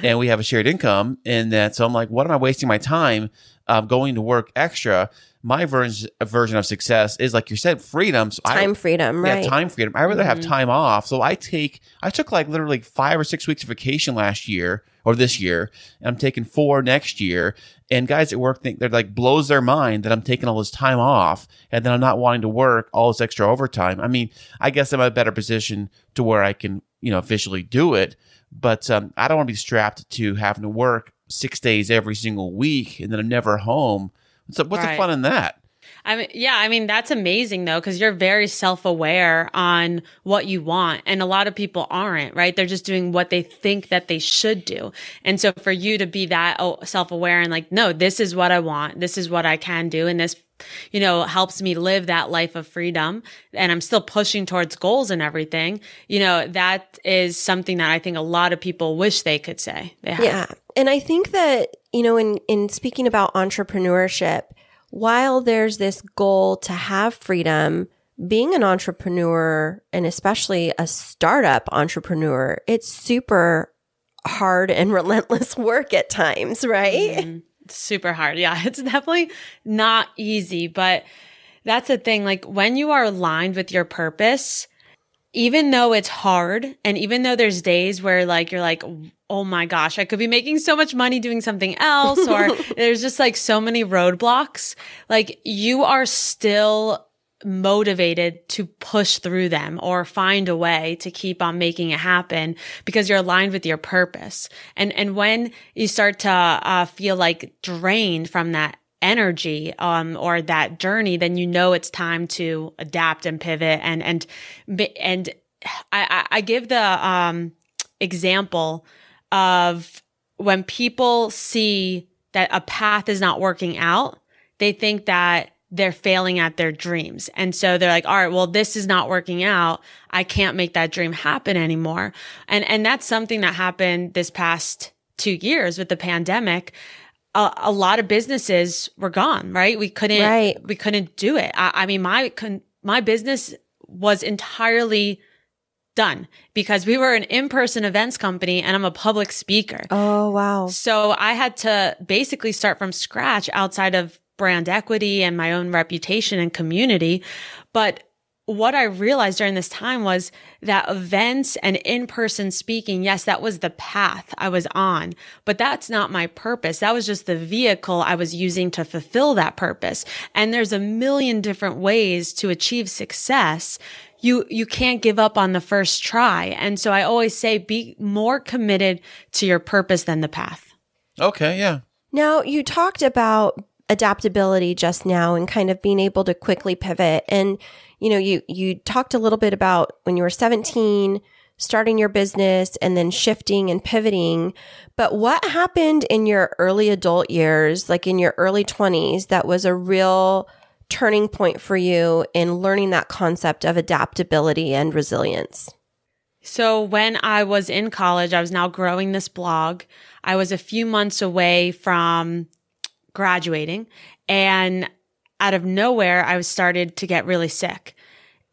and we have a shared income, and that so I'm like, what am I wasting my time uh, going to work extra? my version version of success is like you said, freedom. So time I, freedom, yeah, right? time freedom. I rather mm-hmm. have time off. So I take I took like literally five or six weeks of vacation last year or this year, and I'm taking four next year. And guys at work think they're like blows their mind that I'm taking all this time off and then I'm not wanting to work all this extra overtime. I mean, I guess I'm in a better position to where I can, you know, officially do it. But um, I don't want to be strapped to having to work six days every single week and then I'm never home. What's the, what's right. the fun in that? I mean, yeah, I mean, that's amazing though, because you're very self aware on what you want. And a lot of people aren't, right? They're just doing what they think that they should do. And so for you to be that oh, self aware and like, no, this is what I want. This is what I can do. And this you know, helps me live that life of freedom and I'm still pushing towards goals and everything, you know, that is something that I think a lot of people wish they could say. Yeah. yeah. And I think that, you know, in, in speaking about entrepreneurship, while there's this goal to have freedom, being an entrepreneur and especially a startup entrepreneur, it's super hard and relentless work at times, right? Mm-hmm super hard. Yeah, it's definitely not easy, but that's the thing. Like when you are aligned with your purpose, even though it's hard and even though there's days where like you're like, oh my gosh, I could be making so much money doing something else, or there's just like so many roadblocks, like you are still motivated to push through them or find a way to keep on making it happen because you're aligned with your purpose. And, and when you start to uh, feel like drained from that energy um, or that journey, then you know it's time to adapt and pivot. And and and I, I give the um, example of when people see that a path is not working out, they think that they're failing at their dreams. And so they're like, all right, well, this is not working out. I can't make that dream happen anymore. And, and that's something that happened this past two years with the pandemic. A, a lot of businesses were gone, right? We couldn't, right. we couldn't do it. I, I mean, my, con- my business was entirely done because we were an in-person events company and I'm a public speaker. Oh, wow. So I had to basically start from scratch outside of brand equity and my own reputation and community. But what I realized during this time was that events and in person speaking, yes, that was the path I was on, but that's not my purpose. That was just the vehicle I was using to fulfill that purpose. And there's a million different ways to achieve success. You, you can't give up on the first try. And so I always say be more committed to your purpose than the path. Okay. Yeah. Now you talked about adaptability just now and kind of being able to quickly pivot. And, you know, you, you talked a little bit about when you were 17, starting your business and then shifting and pivoting. But what happened in your early adult years, like in your early 20s, that was a real turning point for you in learning that concept of adaptability and resilience? So, when I was in college, I was now growing this blog. I was a few months away from graduating and out of nowhere I was started to get really sick.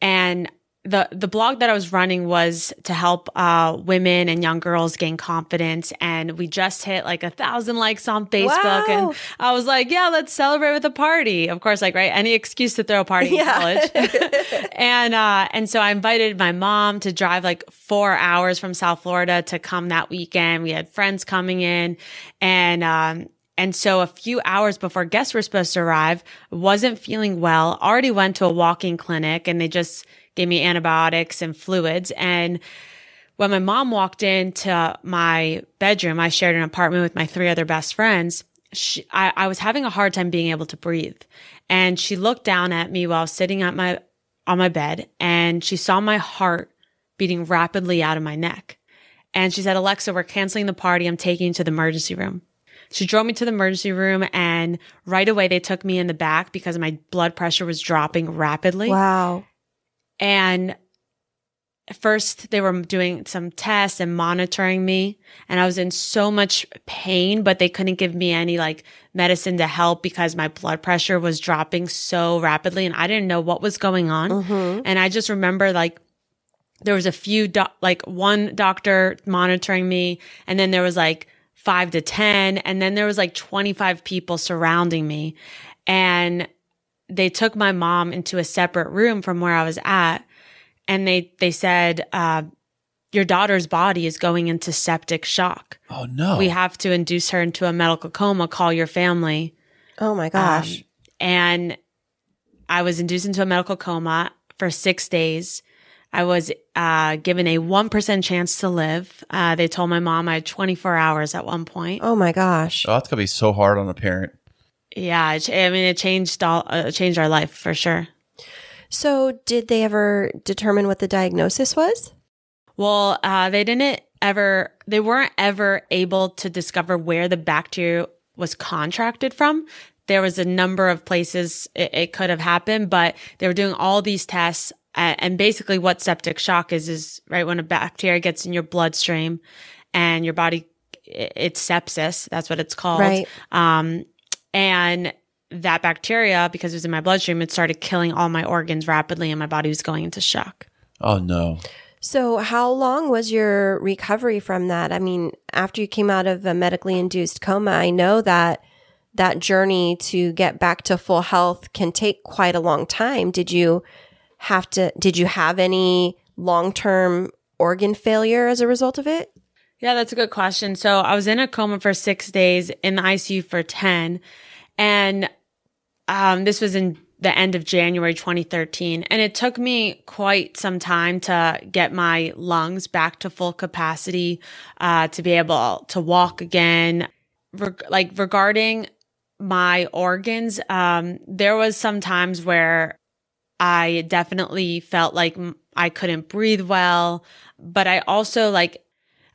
And the the blog that I was running was to help uh, women and young girls gain confidence, and we just hit like a thousand likes on Facebook, wow. and I was like, "Yeah, let's celebrate with a party." Of course, like right, any excuse to throw a party yeah. in college, and uh, and so I invited my mom to drive like four hours from South Florida to come that weekend. We had friends coming in, and um, and so a few hours before guests were supposed to arrive, wasn't feeling well, already went to a walking clinic and they just gave me antibiotics and fluids. And when my mom walked into my bedroom, I shared an apartment with my three other best friends. She, I, I was having a hard time being able to breathe. And she looked down at me while sitting at my, on my bed and she saw my heart beating rapidly out of my neck. And she said, Alexa, we're canceling the party. I'm taking you to the emergency room. She drove me to the emergency room and right away they took me in the back because my blood pressure was dropping rapidly. Wow. And first they were doing some tests and monitoring me and I was in so much pain, but they couldn't give me any like medicine to help because my blood pressure was dropping so rapidly and I didn't know what was going on. Mm-hmm. And I just remember like, there was a few, do- like one doctor monitoring me and then there was like five to 10. And then there was like 25 people surrounding me. And they took my mom into a separate room from where I was at. And they, they said, uh, your daughter's body is going into septic shock. Oh no. We have to induce her into a medical coma. Call your family. Oh my gosh. Um, and I was induced into a medical coma for six days. I was uh, given a 1% chance to live. Uh, they told my mom I had 24 hours at one point. Oh my gosh. Oh, that's going to be so hard on a parent. Yeah. I mean, it changed all, uh, changed our life for sure. So, did they ever determine what the diagnosis was? Well, uh, they didn't ever, they weren't ever able to discover where the bacteria was contracted from there was a number of places it, it, could have happened, but they were doing all these tests and basically what septic shock is is right when a bacteria gets in your bloodstream and your body it's sepsis that's what it's called right. um, and that bacteria because it was in my bloodstream it started killing all my organs rapidly and my body was going into shock oh no so how long was your recovery from that i mean after you came out of a medically induced coma i know that that journey to get back to full health can take quite a long time did you have to, did you have any long term organ failure as a result of it? Yeah, that's a good question. So I was in a coma for six days in the ICU for 10. And um, this was in the end of January 2013. And it took me quite some time to get my lungs back to full capacity uh, to be able to walk again. like regarding my organs, um, there was some times where I definitely felt like I couldn't breathe well, but I also like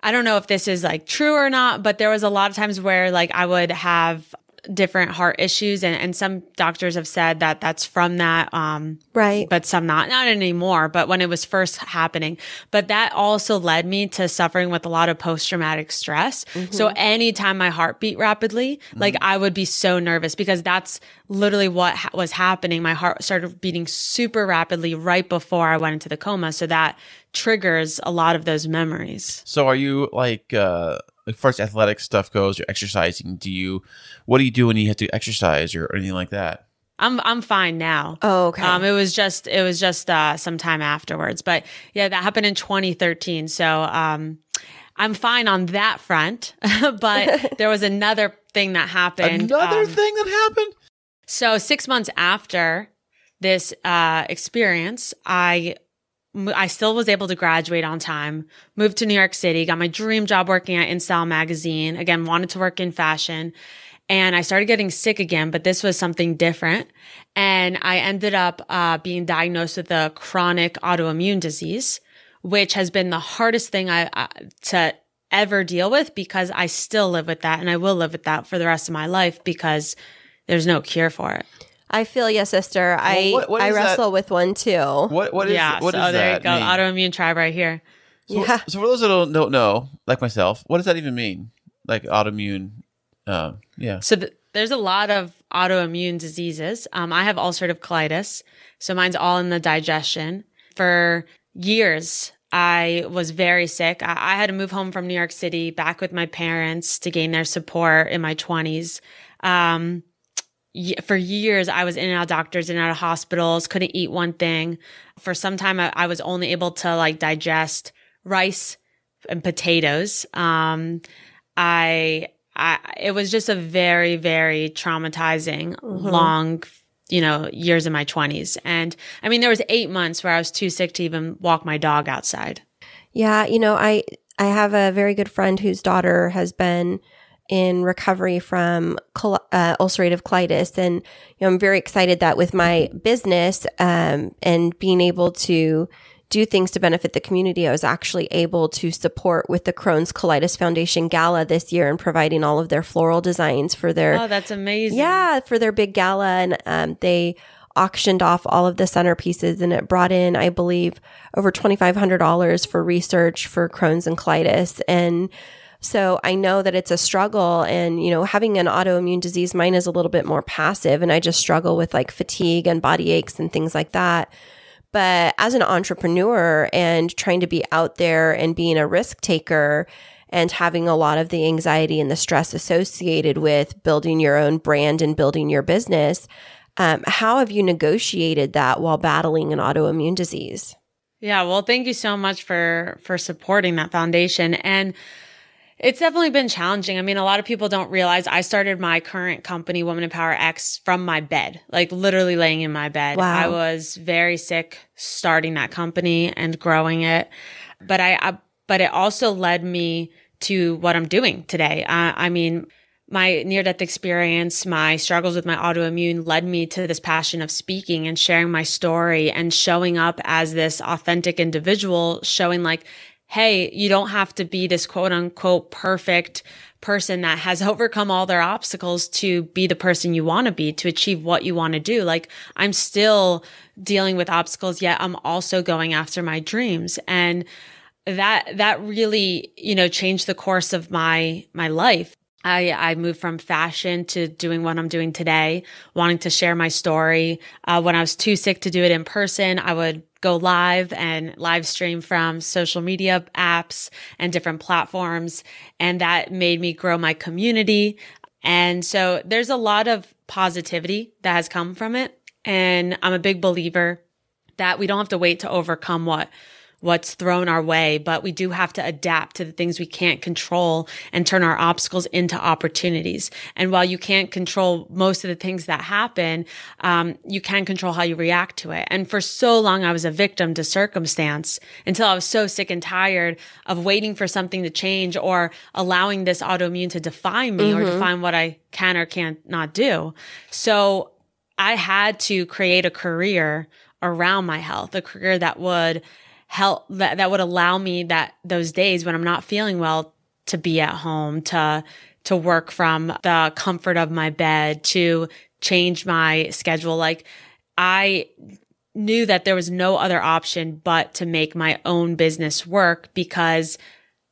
I don't know if this is like true or not, but there was a lot of times where like I would have different heart issues and, and some doctors have said that that's from that um right but some not not anymore but when it was first happening but that also led me to suffering with a lot of post-traumatic stress mm-hmm. so anytime my heart beat rapidly mm-hmm. like i would be so nervous because that's literally what ha- was happening my heart started beating super rapidly right before i went into the coma so that triggers a lot of those memories so are you like uh like far as athletic stuff goes, you're exercising. Do you what do you do when you have to exercise or, or anything like that? I'm I'm fine now. Oh, okay. Um, it was just it was just uh, some time afterwards, but yeah, that happened in 2013. So um, I'm fine on that front. but there was another thing that happened. Another um, thing that happened. So six months after this uh, experience, I I still was able to graduate on time, moved to New York City, got my dream job working at InStyle magazine. Again, wanted to work in fashion. And I started getting sick again, but this was something different. And I ended up uh, being diagnosed with a chronic autoimmune disease, which has been the hardest thing I uh, to ever deal with because I still live with that and I will live with that for the rest of my life because there's no cure for it. I feel you, sister. I what, what I wrestle that? with one too. What what is yeah? What so oh, there you go. Autoimmune tribe right here. So, yeah. So for those that don't, don't know, like myself, what does that even mean? Like autoimmune. Um, yeah. So th- there's a lot of autoimmune diseases. Um, I have ulcerative colitis, so mine's all in the digestion. For years, I was very sick. I, I had to move home from New York City back with my parents to gain their support in my 20s. Um, for years I was in and out of doctors, in and out of hospitals, couldn't eat one thing. For some time, I, I was only able to like digest rice and potatoes. Um, I, I, it was just a very, very traumatizing, mm-hmm. long, you know, years in my twenties. And I mean, there was eight months where I was too sick to even walk my dog outside. Yeah. You know, I, I have a very good friend whose daughter has been in recovery from uh, ulcerative colitis. And you know, I'm very excited that with my business um, and being able to do things to benefit the community, I was actually able to support with the Crohn's Colitis Foundation Gala this year and providing all of their floral designs for their. Oh, that's amazing. Yeah, for their big gala. And um, they auctioned off all of the centerpieces and it brought in, I believe, over $2,500 for research for Crohn's and colitis. And so I know that it's a struggle. And, you know, having an autoimmune disease, mine is a little bit more passive and I just struggle with like fatigue and body aches and things like that. But as an entrepreneur and trying to be out there and being a risk taker, and having a lot of the anxiety and the stress associated with building your own brand and building your business. Um, how have you negotiated that while battling an autoimmune disease? Yeah, well, thank you so much for for supporting that foundation. And it's definitely been challenging. I mean, a lot of people don't realize I started my current company, Woman in Power X, from my bed, like literally laying in my bed. Wow. I was very sick starting that company and growing it. But I, I but it also led me to what I'm doing today. I mean, my near death experience, my struggles with my autoimmune led me to this passion of speaking and sharing my story and showing up as this authentic individual, showing like, hey, you don't have to be this quote unquote perfect person that has overcome all their obstacles to be the person you want to be, to achieve what you want to do. Like I'm still dealing with obstacles, yet I'm also going after my dreams. And that, that really, you know, changed the course of my, my life. I, I moved from fashion to doing what I'm doing today, wanting to share my story. Uh, when I was too sick to do it in person, I would go live and live stream from social media apps and different platforms. And that made me grow my community. And so there's a lot of positivity that has come from it. And I'm a big believer that we don't have to wait to overcome what what's thrown our way, but we do have to adapt to the things we can't control and turn our obstacles into opportunities. And while you can't control most of the things that happen, um, you can control how you react to it. And for so long, I was a victim to circumstance until I was so sick and tired of waiting for something to change or allowing this autoimmune to define me mm-hmm. or define what I can or can't not do. So I had to create a career around my health, a career that would help that, that would allow me that those days when I'm not feeling well to be at home, to, to work from the comfort of my bed, to change my schedule. Like I knew that there was no other option but to make my own business work because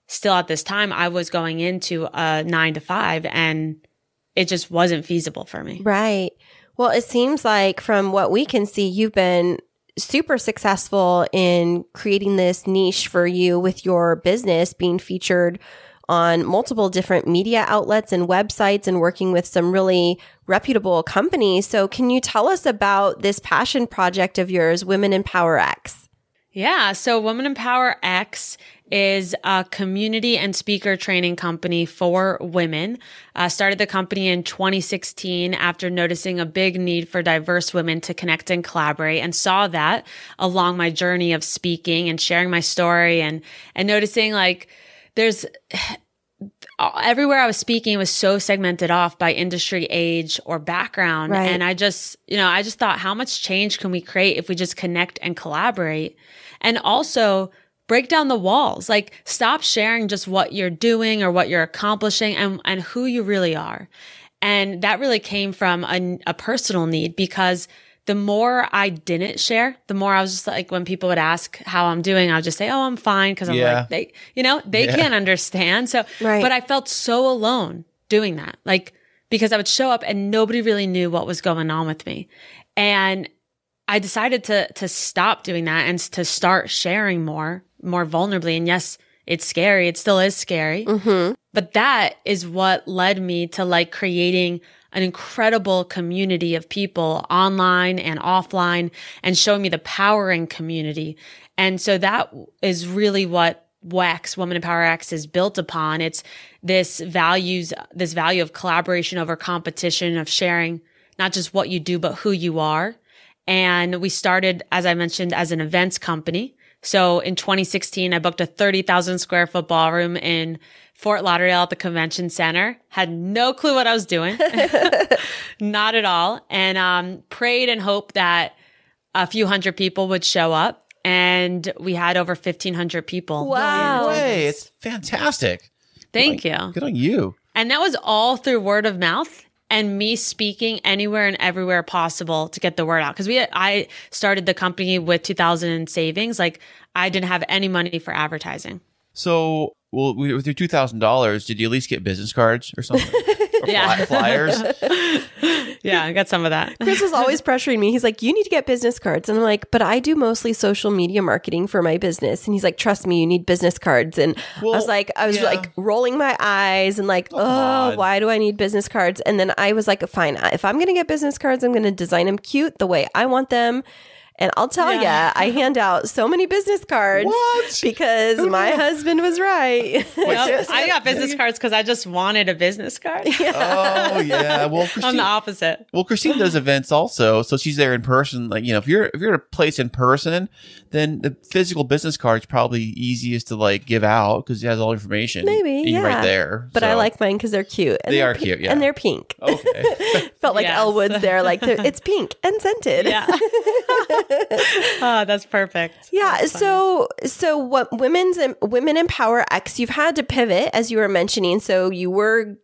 still at this time I was going into a nine to five and it just wasn't feasible for me. Right. Well, it seems like from what we can see, you've been super successful in creating this niche for you with your business being featured on multiple different media outlets and websites and working with some really reputable companies. So, can you tell us about this passion project of yours, Women in Power X? Yeah. So Woman in Power X is a community and speaker training company for women. Uh, started the company in 2016 after noticing a big need for diverse women to connect and collaborate and saw that along my journey of speaking and sharing my story and, and noticing like there's, everywhere I was speaking was so segmented off by industry, age, or background. Right. And I just, you know, I just thought, how much change can we create if we just connect and collaborate? And also, break down the walls. Like stop sharing just what you're doing or what you're accomplishing and, and who you really are. And that really came from a, a personal need because the more I didn't share, the more I was just like, when people would ask how I'm doing, I would just say, Oh, I'm fine. Cause I'm yeah. like, they, you know, they yeah. can't understand. So, right. but I felt so alone doing that. Like, because I would show up and nobody really knew what was going on with me. And I decided to to stop doing that and to start sharing more, more vulnerably. And yes, it's scary. It still is scary. Mm-hmm. But that is what led me to like creating an incredible community of people online and offline and showing me the power in community. And so that is really what Wax Woman in Power X is built upon. It's this values, this value of collaboration over competition, of sharing not just what you do, but who you are and we started, as I mentioned, as an events company. So in 2016, I booked a 30,000 square foot ballroom in Fort Lauderdale at the convention center. Had no clue what I was doing. Not at all. And, um, prayed and hoped that a few hundred people would show up. And we had over 1,500 people. Wow. No way. It's fantastic. Thank good on, you. Good on you. And that was all through word of mouth and me speaking anywhere and everywhere possible to get the word out. Cause we, I started the company with 2000 in savings. Like I didn't have any money for advertising. So, well, with your $2,000, did you at least get business cards or something? yeah. flyers. yeah, I got some of that. Chris is always pressuring me. He's like, "You need to get business cards," and I'm like, "But I do mostly social media marketing for my business." And he's like, "Trust me, you need business cards." And well, I was like, I was yeah. like rolling my eyes and like, "Oh, oh why do I need business cards?" And then I was like, "Fine, if I'm gonna get business cards, I'm gonna design them cute the way I want them." And I'll tell you, yeah. I hand out so many business cards what? because my husband was right. Well, I got business cards because I just wanted a business card. Yeah. Oh yeah, well, Christine, I'm the opposite. Well, Christine does events also, so she's there in person. Like you know, if you're if you're at a place in person, then the physical business card's probably easiest to like give out because it has all the information. Maybe yeah. right there. But so. I like mine because they're cute. they they're are cute, yeah, and they're pink. Okay, felt like yes. Elwood's there. Like it's pink and scented. Yeah oh, that's perfect. Yeah. That's so, so what women's women empower X? You've had to pivot, as you were mentioning. So you were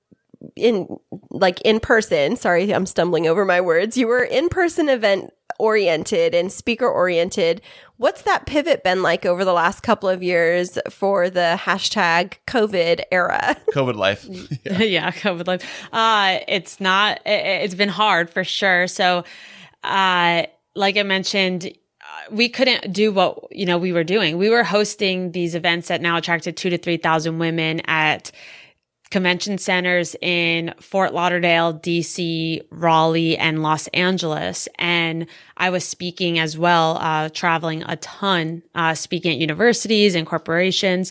in like in person. Sorry, I'm stumbling over my words. You were in person event oriented and speaker oriented. What's that pivot been like over the last couple of years for the hashtag COVID era? COVID life. yeah. yeah. COVID life. Uh, it's not, it, has been hard for sure. So, uh, like I mentioned, uh, we couldn't do what you know we were doing. We were hosting these events that now attracted two to three thousand women at convention centers in Fort Lauderdale, DC, Raleigh, and Los Angeles. And I was speaking as well, uh, traveling a ton, uh, speaking at universities and corporations.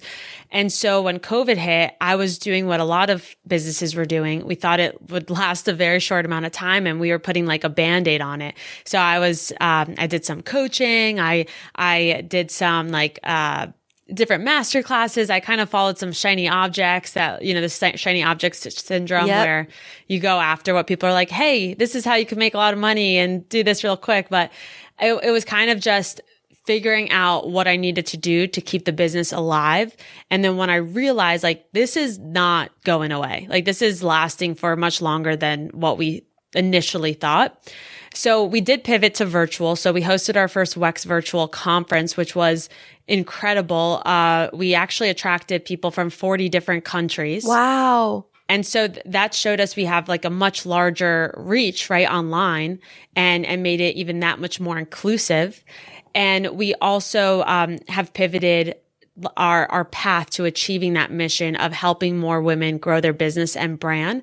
And so when COVID hit, I was doing what a lot of businesses were doing. We thought it would last a very short amount of time and we were putting like a band-aid on it. So I was, um, I did some coaching. I, I did some like, uh, different master classes. I kind of followed some shiny objects that, you know, the shiny objects syndrome yep. where you go after what people are like, Hey, this is how you can make a lot of money and do this real quick. But it, it was kind of just figuring out what I needed to do to keep the business alive. And then when I realized like, this is not going away, like this is lasting for much longer than what we initially thought. So we did pivot to virtual. So we hosted our first WEX virtual conference, which was incredible. Uh, we actually attracted people from 40 different countries. Wow. And so th- that showed us we have like a much larger reach, right, online and, and made it even that much more inclusive. And we also um, have pivoted our, our path to achieving that mission of helping more women grow their business and brand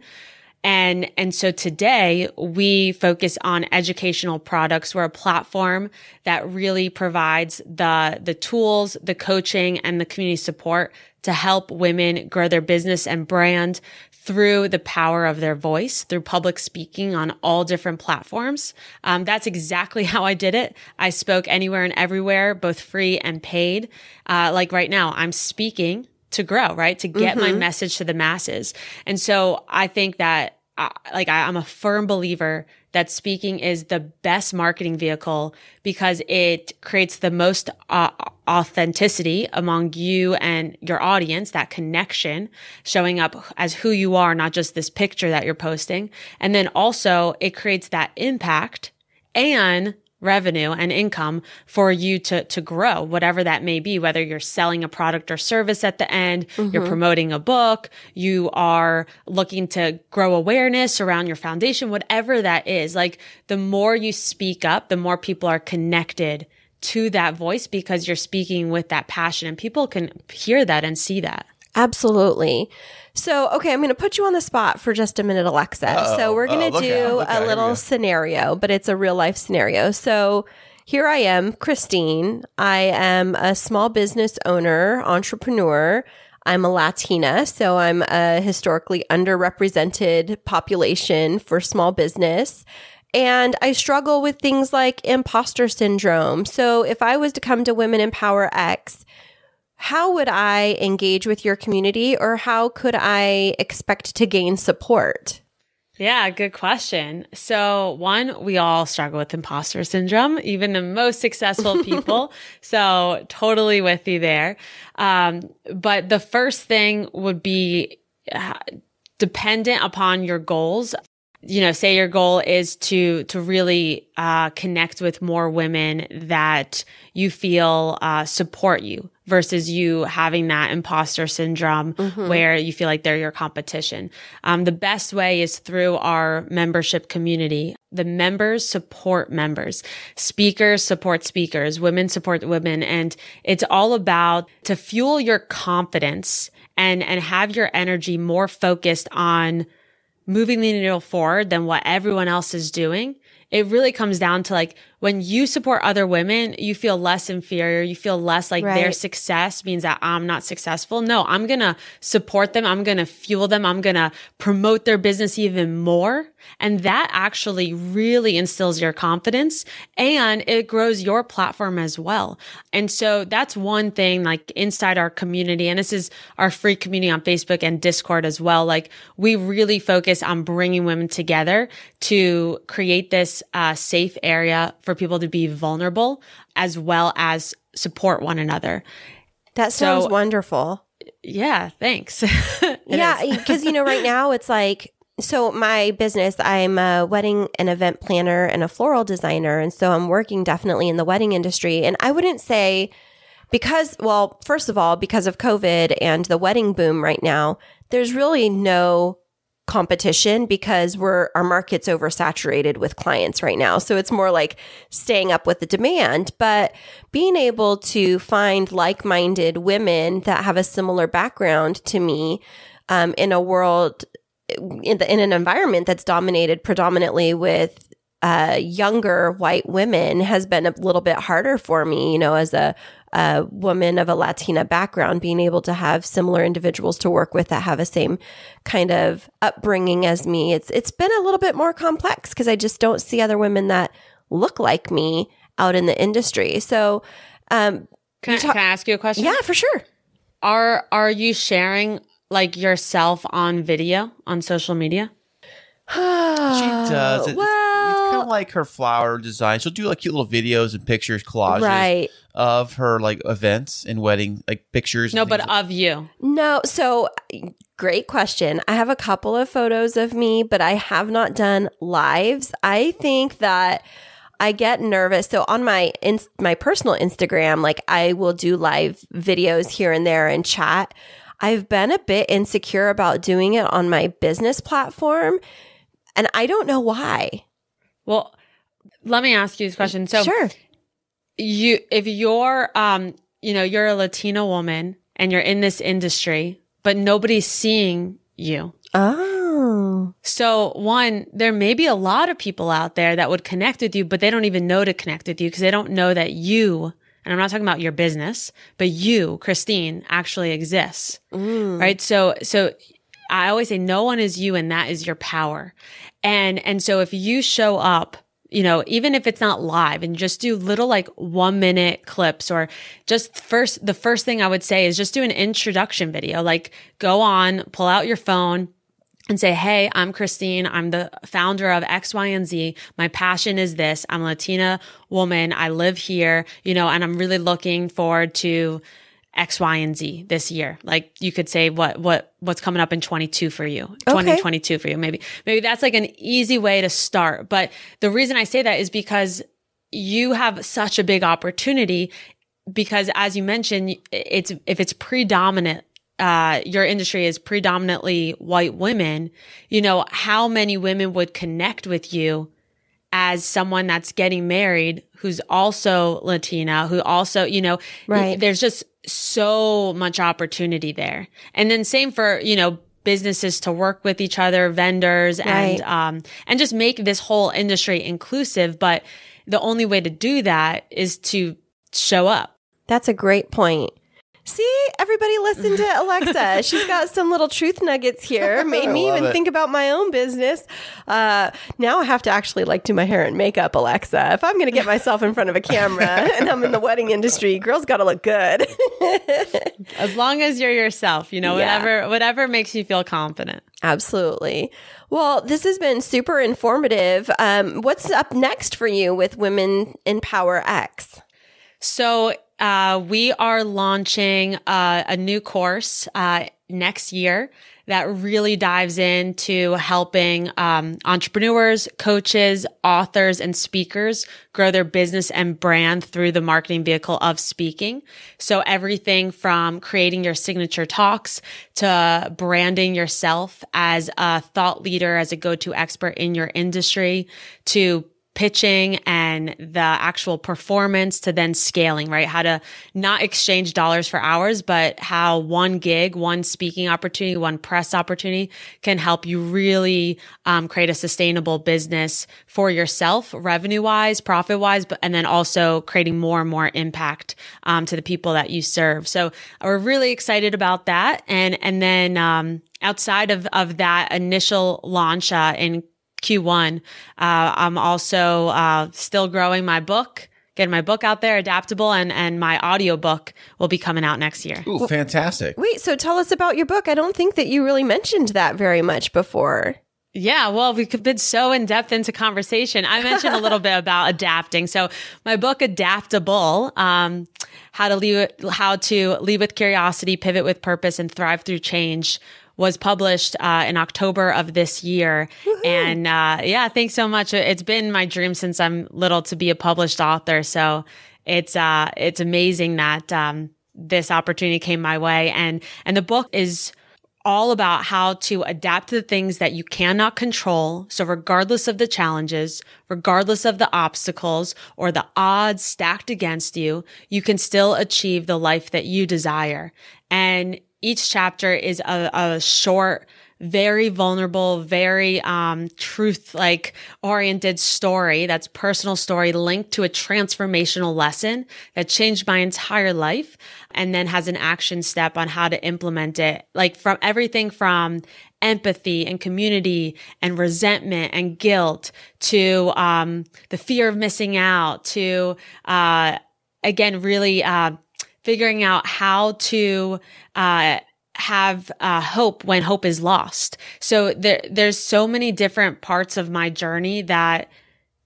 and, and so today we focus on educational products. We're a platform that really provides the, the tools, the coaching and the community support to help women grow their business and brand through the power of their voice, through public speaking on all different platforms. Um, that's exactly how I did it. I spoke anywhere and everywhere, both free and paid. Uh, like right now, I'm speaking to grow, right? To get mm-hmm. my message to the masses. And so I think that like I, I'm a firm believer that speaking is the best marketing vehicle because it creates the most uh, authenticity among you and your audience, that connection showing up as who you are, not just this picture that you're posting. And then also it creates that impact and revenue and income for you to to grow whatever that may be whether you're selling a product or service at the end mm-hmm. you're promoting a book you are looking to grow awareness around your foundation whatever that is like the more you speak up the more people are connected to that voice because you're speaking with that passion and people can hear that and see that absolutely so, okay, I'm going to put you on the spot for just a minute, Alexa. Uh-oh. So, we're going to do out, a little scenario, but it's a real life scenario. So, here I am, Christine. I am a small business owner, entrepreneur. I'm a Latina, so I'm a historically underrepresented population for small business. And I struggle with things like imposter syndrome. So if I was to come to Women in Power X, how would I engage with your community or how could I expect to gain support? Yeah, good question. So, one, we all struggle with imposter syndrome, even the most successful people. so, totally with you there. Um, but the first thing would be uh, dependent upon your goals you know say your goal is to to really uh, connect with more women that you feel uh, support you versus you having that imposter syndrome mm-hmm. where you feel like they're your competition. Um, the best way is through our membership community. The members support members, speakers support speakers, women support women. And it's all about to fuel your confidence and, and have your energy more focused on moving the needle forward than what everyone else is doing. It really comes down to like, when you support other women, you feel less inferior. You feel less like right. their success means that I'm not successful. No, I'm going to support them. I'm going to fuel them. I'm going to promote their business even more. And that actually really instills your confidence and it grows your platform as well. And so that's one thing like inside our community. And this is our free community on Facebook and Discord as well. Like we really focus on bringing women together to create this uh, safe area for people to be vulnerable as well as support one another. That sounds so, wonderful. Yeah, thanks. yeah, because you know, right now it's like, so my business, I'm a wedding and event planner and a floral designer. And so I'm working definitely in the wedding industry. And I wouldn't say, because, well, first of all, because of COVID and the wedding boom right now, there's really no competition because we're our market's oversaturated with clients right now. So it's more like staying up with the demand, but being able to find like-minded women that have a similar background to me um, in a world in, the, in an environment that's dominated predominantly with uh, younger white women has been a little bit harder for me, you know, as a a woman of a Latina background being able to have similar individuals to work with that have the same kind of upbringing as me. It's it's been a little bit more complex because I just don't see other women that look like me out in the industry. So, um, can, ta- can I ask you a question? Yeah, for sure. Are are you sharing like yourself on video on social media? she does. well, kind of like her flower design. She'll do like cute little videos and pictures, collages right. of her like events and wedding like pictures. No, but like- of you. No, so great question. I have a couple of photos of me, but I have not done lives. I think that I get nervous. So on my in, my personal Instagram, like I will do live videos here and there and chat. I've been a bit insecure about doing it on my business platform and I don't know why. Well, let me ask you this question. So sure. you if you're um, you know, you're a Latina woman and you're in this industry, but nobody's seeing you. Oh. So one, there may be a lot of people out there that would connect with you, but they don't even know to connect with you because they don't know that you and I'm not talking about your business, but you, Christine, actually exists. Mm. Right. So, so I always say no one is you and that is your power. And, and so if you show up, you know, even if it's not live and just do little like one minute clips or just first, the first thing I would say is just do an introduction video, like go on, pull out your phone, and say, Hey, I'm Christine. I'm the founder of X, Y, and Z. My passion is this. I'm a Latina woman. I live here, you know, and I'm really looking forward to X, Y, and Z this year. Like you could say what what what's coming up in 22 for you, okay. 2022 for you. Maybe maybe that's like an easy way to start. But the reason I say that is because you have such a big opportunity because as you mentioned, it's if it's predominant uh, your industry is predominantly white women, you know, how many women would connect with you as someone that's getting married who's also Latina, who also, you know, right. there's just so much opportunity there. And then same for, you know, businesses to work with each other, vendors right. and, um, and just make this whole industry inclusive. But the only way to do that is to show up. That's a great point. See, everybody listen to Alexa. She's got some little truth nuggets here. Made me even it. think about my own business. Uh, now I have to actually like do my hair and makeup, Alexa. If I'm going to get myself in front of a camera and I'm in the wedding industry, girls got to look good. as long as you're yourself, you know, yeah. whatever whatever makes you feel confident. Absolutely. Well, this has been super informative. Um, what's up next for you with Women in Power X? So uh, we are launching uh, a new course uh, next year that really dives into helping um, entrepreneurs, coaches, authors, and speakers grow their business and brand through the marketing vehicle of speaking. So everything from creating your signature talks to branding yourself as a thought leader, as a go-to expert in your industry to pitching and the actual performance to then scaling, right? How to not exchange dollars for hours, but how one gig, one speaking opportunity, one press opportunity can help you really um, create a sustainable business for yourself, revenue wise, profit wise, but and then also creating more and more impact um, to the people that you serve. So we're really excited about that, and and then. Um, outside of, of that initial launch uh, in Q1. Uh, I'm also uh, still growing my book. Getting my book out there, adaptable, and and my audiobook will be coming out next year. Ooh, fantastic! Wait, so tell us about your book. I don't think that you really mentioned that very much before. Yeah, well, we've been so in depth into conversation. I mentioned a little bit about adapting. So my book, Adaptable, um, how to leave, how to lead with curiosity, pivot with purpose, and thrive through change was published uh, in October of this year. Woo-hoo. And uh, yeah, thanks so much. It's been my dream since I'm little to be a published author. So it's uh, it's amazing that um, this opportunity came my way. And and the book is all about how to adapt to the things that you cannot control. So regardless of the challenges, regardless of the obstacles or the odds stacked against you, you can still achieve the life that you desire. And each chapter is a, a short, very vulnerable, very um, truth like oriented story that's personal story linked to a transformational lesson that changed my entire life and then has an action step on how to implement it. Like from everything from empathy and community and resentment and guilt to um, the fear of missing out to, uh, again, really uh, figuring out how to uh, have uh, hope when hope is lost. So there, there's so many different parts of my journey that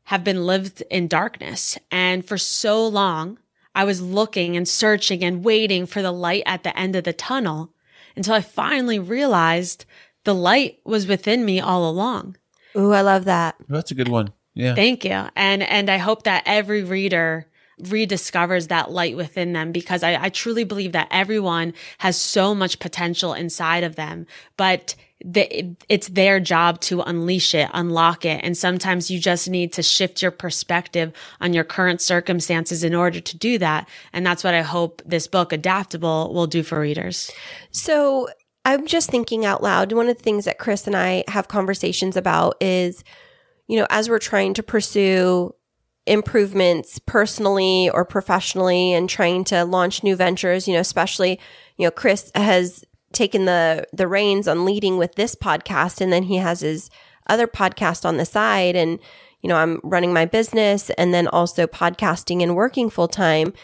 have been lived in darkness. And for so long, I was looking and searching and waiting for the light at the end of the tunnel until I finally realized the light was within me all along. Ooh, I love that. that's a good one. Yeah. Thank you. And and I hope that every reader rediscovers that light within them because I, I truly believe that everyone has so much potential inside of them, but the, it's their job to unleash it, unlock it. And sometimes you just need to shift your perspective on your current circumstances in order to do that. And that's what I hope this book, Adaptable, will do for readers. So I'm just thinking out loud. One of the things that Chris and I have conversations about is, you know, as we're trying to pursue improvements personally or professionally and trying to launch new ventures, you know, especially, you know, Chris has taken the the reins on leading with this podcast and then he has his other podcast on the side and you know, I'm running my business and then also podcasting and working full time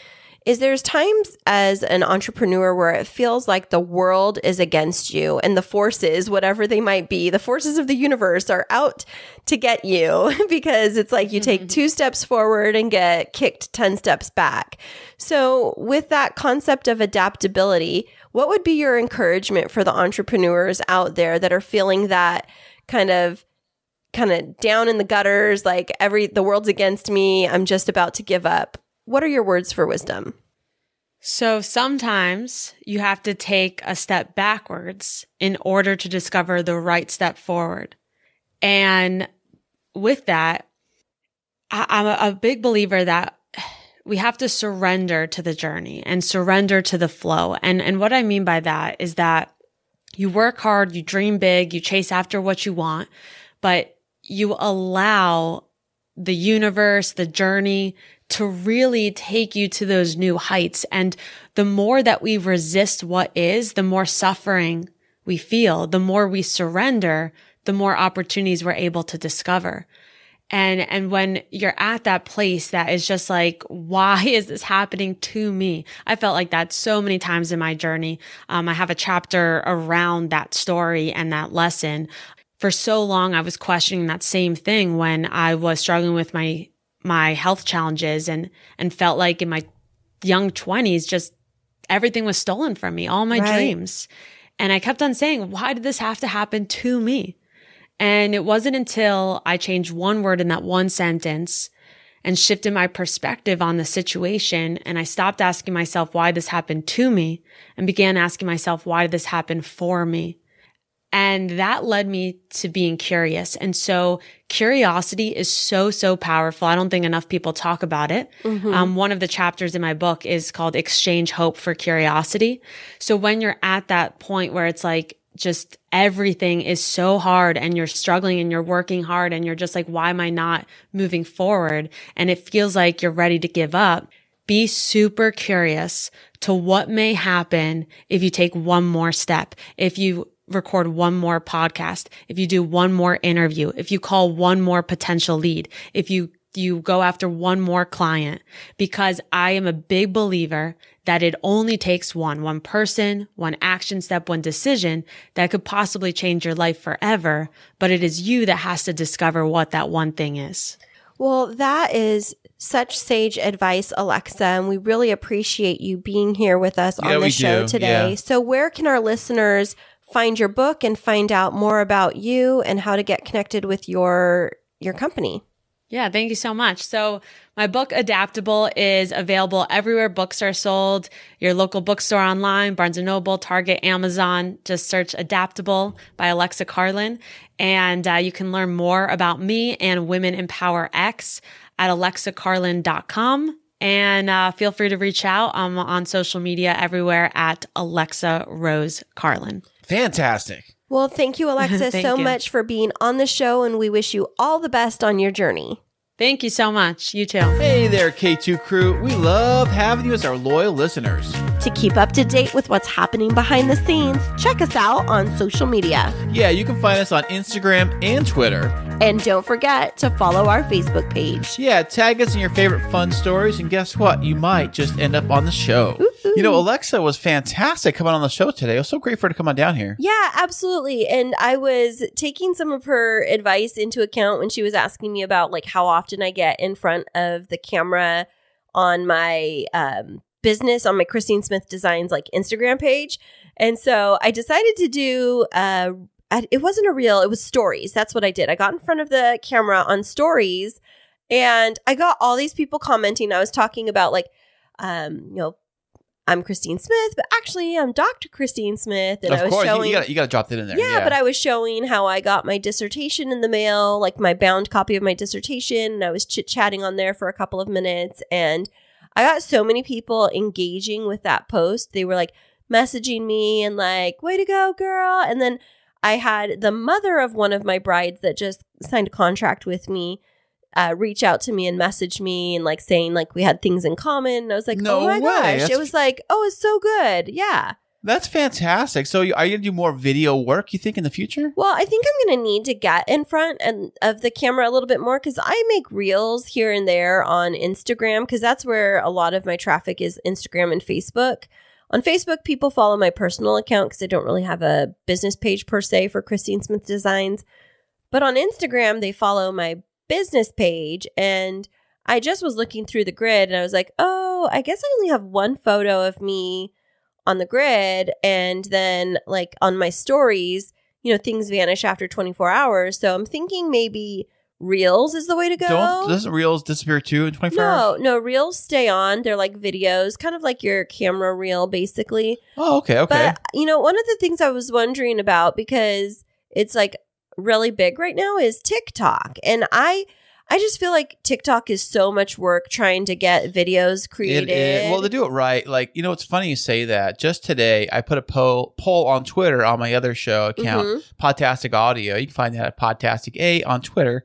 is there's times as an entrepreneur where it feels like the world is against you and the forces, whatever they might be, the forces of the universe are out to get you because it's like you take mm-hmm. two steps forward and get kicked 10 steps back. So, with that concept of adaptability, what would be your encouragement for the entrepreneurs out there that are feeling that kind of kind of down in the gutters like every the world's against me i'm just about to give up what are your words for wisdom? So sometimes you have to take a step backwards in order to discover the right step forward. And with that, I- am a, a big believer that we have to surrender to the journey and surrender to the flow. And, and what I mean by that is that you work hard, you dream big, you chase after what you want, but you allow the universe, the journey to really take you to those new heights. And the more that we resist what is, the more suffering we feel, the more we surrender, the more opportunities we're able to discover. And, and when you're at that place that is just like, why is this happening to me? I felt like that so many times in my journey. Um, I have a chapter around that story and that lesson. For so long, I was questioning that same thing when I was struggling with my my health challenges and and felt like in my young 20s just everything was stolen from me, all my right. dreams. And I kept on saying, why did this have to happen to me? And it wasn't until I changed one word in that one sentence and shifted my perspective on the situation. And I stopped asking myself why this happened to me and began asking myself, why did this happen for me? And that led me to being curious. And so curiosity is so, so powerful. I don't think enough people talk about it. Mm-hmm. Um, one of the chapters in my book is called exchange hope for curiosity. So when you're at that point where it's like, just everything is so hard and you're struggling and you're working hard and you're just like, why am I not moving forward? And it feels like you're ready to give up. Be super curious to what may happen if you take one more step. If you record one more podcast, if you do one more interview, if you call one more potential lead, if you you go after one more client because I am a big believer that it only takes one, one person, one action step, one decision that could possibly change your life forever. But it is you that has to discover what that one thing is. Well, that is such sage advice, Alexa. And we really appreciate you being here with us yeah, on the show do. today. Yeah. So, where can our listeners find your book and find out more about you and how to get connected with your your company. Yeah, thank you so much. So, my book Adaptable is available everywhere books are sold, your local bookstore online, Barnes & Noble, Target, Amazon. Just search Adaptable by Alexa Carlin and uh, you can learn more about me and Women Empower X at alexacarlin.com and uh, feel free to reach out. I'm on social media everywhere at Alexa Rose Carlin. Fantastic. Well, thank you, Alexa, thank so you. much for being on the show, and we wish you all the best on your journey. Thank you so much. You too. Hey there, K2 crew. We love having you as our loyal listeners. To keep up to date with what's happening behind the scenes, check us out on social media. Yeah, you can find us on Instagram and Twitter. And don't forget to follow our Facebook page. Yeah, tag us in your favorite fun stories, and guess what? You might just end up on the show. Ooh-hoo. You know, Alexa was fantastic coming on the show today. It was so great for her to come on down here. Yeah, absolutely. And I was taking some of her advice into account when she was asking me about like how often often I get in front of the camera on my um, business, on my Christine Smith Designs like Instagram page. And so I decided to do, uh, it wasn't a reel, it was stories. That's what I did. I got in front of the camera on stories and I got all these people commenting. I was talking about like, um, you know, I'm Christine Smith, but actually I'm Dr. Christine Smith. And of I was course, showing, you, gotta, you got to drop that in there. Yeah, yeah, but I was showing how I got my dissertation in the mail, like my bound copy of my dissertation. And I was chit chatting on there for a couple of minutes. And I got so many people engaging with that post. They were like messaging me and like, way to go, girl. And then I had the mother of one of my brides that just signed a contract with me uh, reach out to me and message me and like saying like we had things in common. And I was like, no oh my way. gosh, That's it was like, oh, it's so good, yeah. That's fantastic. So, are you gonna do more video work? You think in the future? Well, I think I'm gonna need to get in front and of the camera a little bit more because I make reels here and there on Instagram because that's where a lot of my traffic is Instagram and Facebook. On Facebook, people follow my personal account because I don't really have a business page per se for Christine Smith Designs. But on Instagram, they follow my business page and I just was looking through the grid and I was like, oh, I guess I only have one photo of me on the grid. And then, like, on my stories, you know, things vanish after 24 hours. So I'm thinking maybe Reels is the way to go. Don't, doesn't Reels disappear too in 24 no, hours? No, Reels stay on. They're like videos, kind of like your camera reel, basically. Oh, okay, okay. But, you know, one of the things I was wondering about because it's like really big right now is TikTok. And I I just feel like TikTok is so much work trying to get videos created. Well, to do it right, like you know, it's funny you say that. Just today, I put a poll poll on Twitter on my other show account, mm-hmm. Audio. You can find that at Podtastic A on Twitter.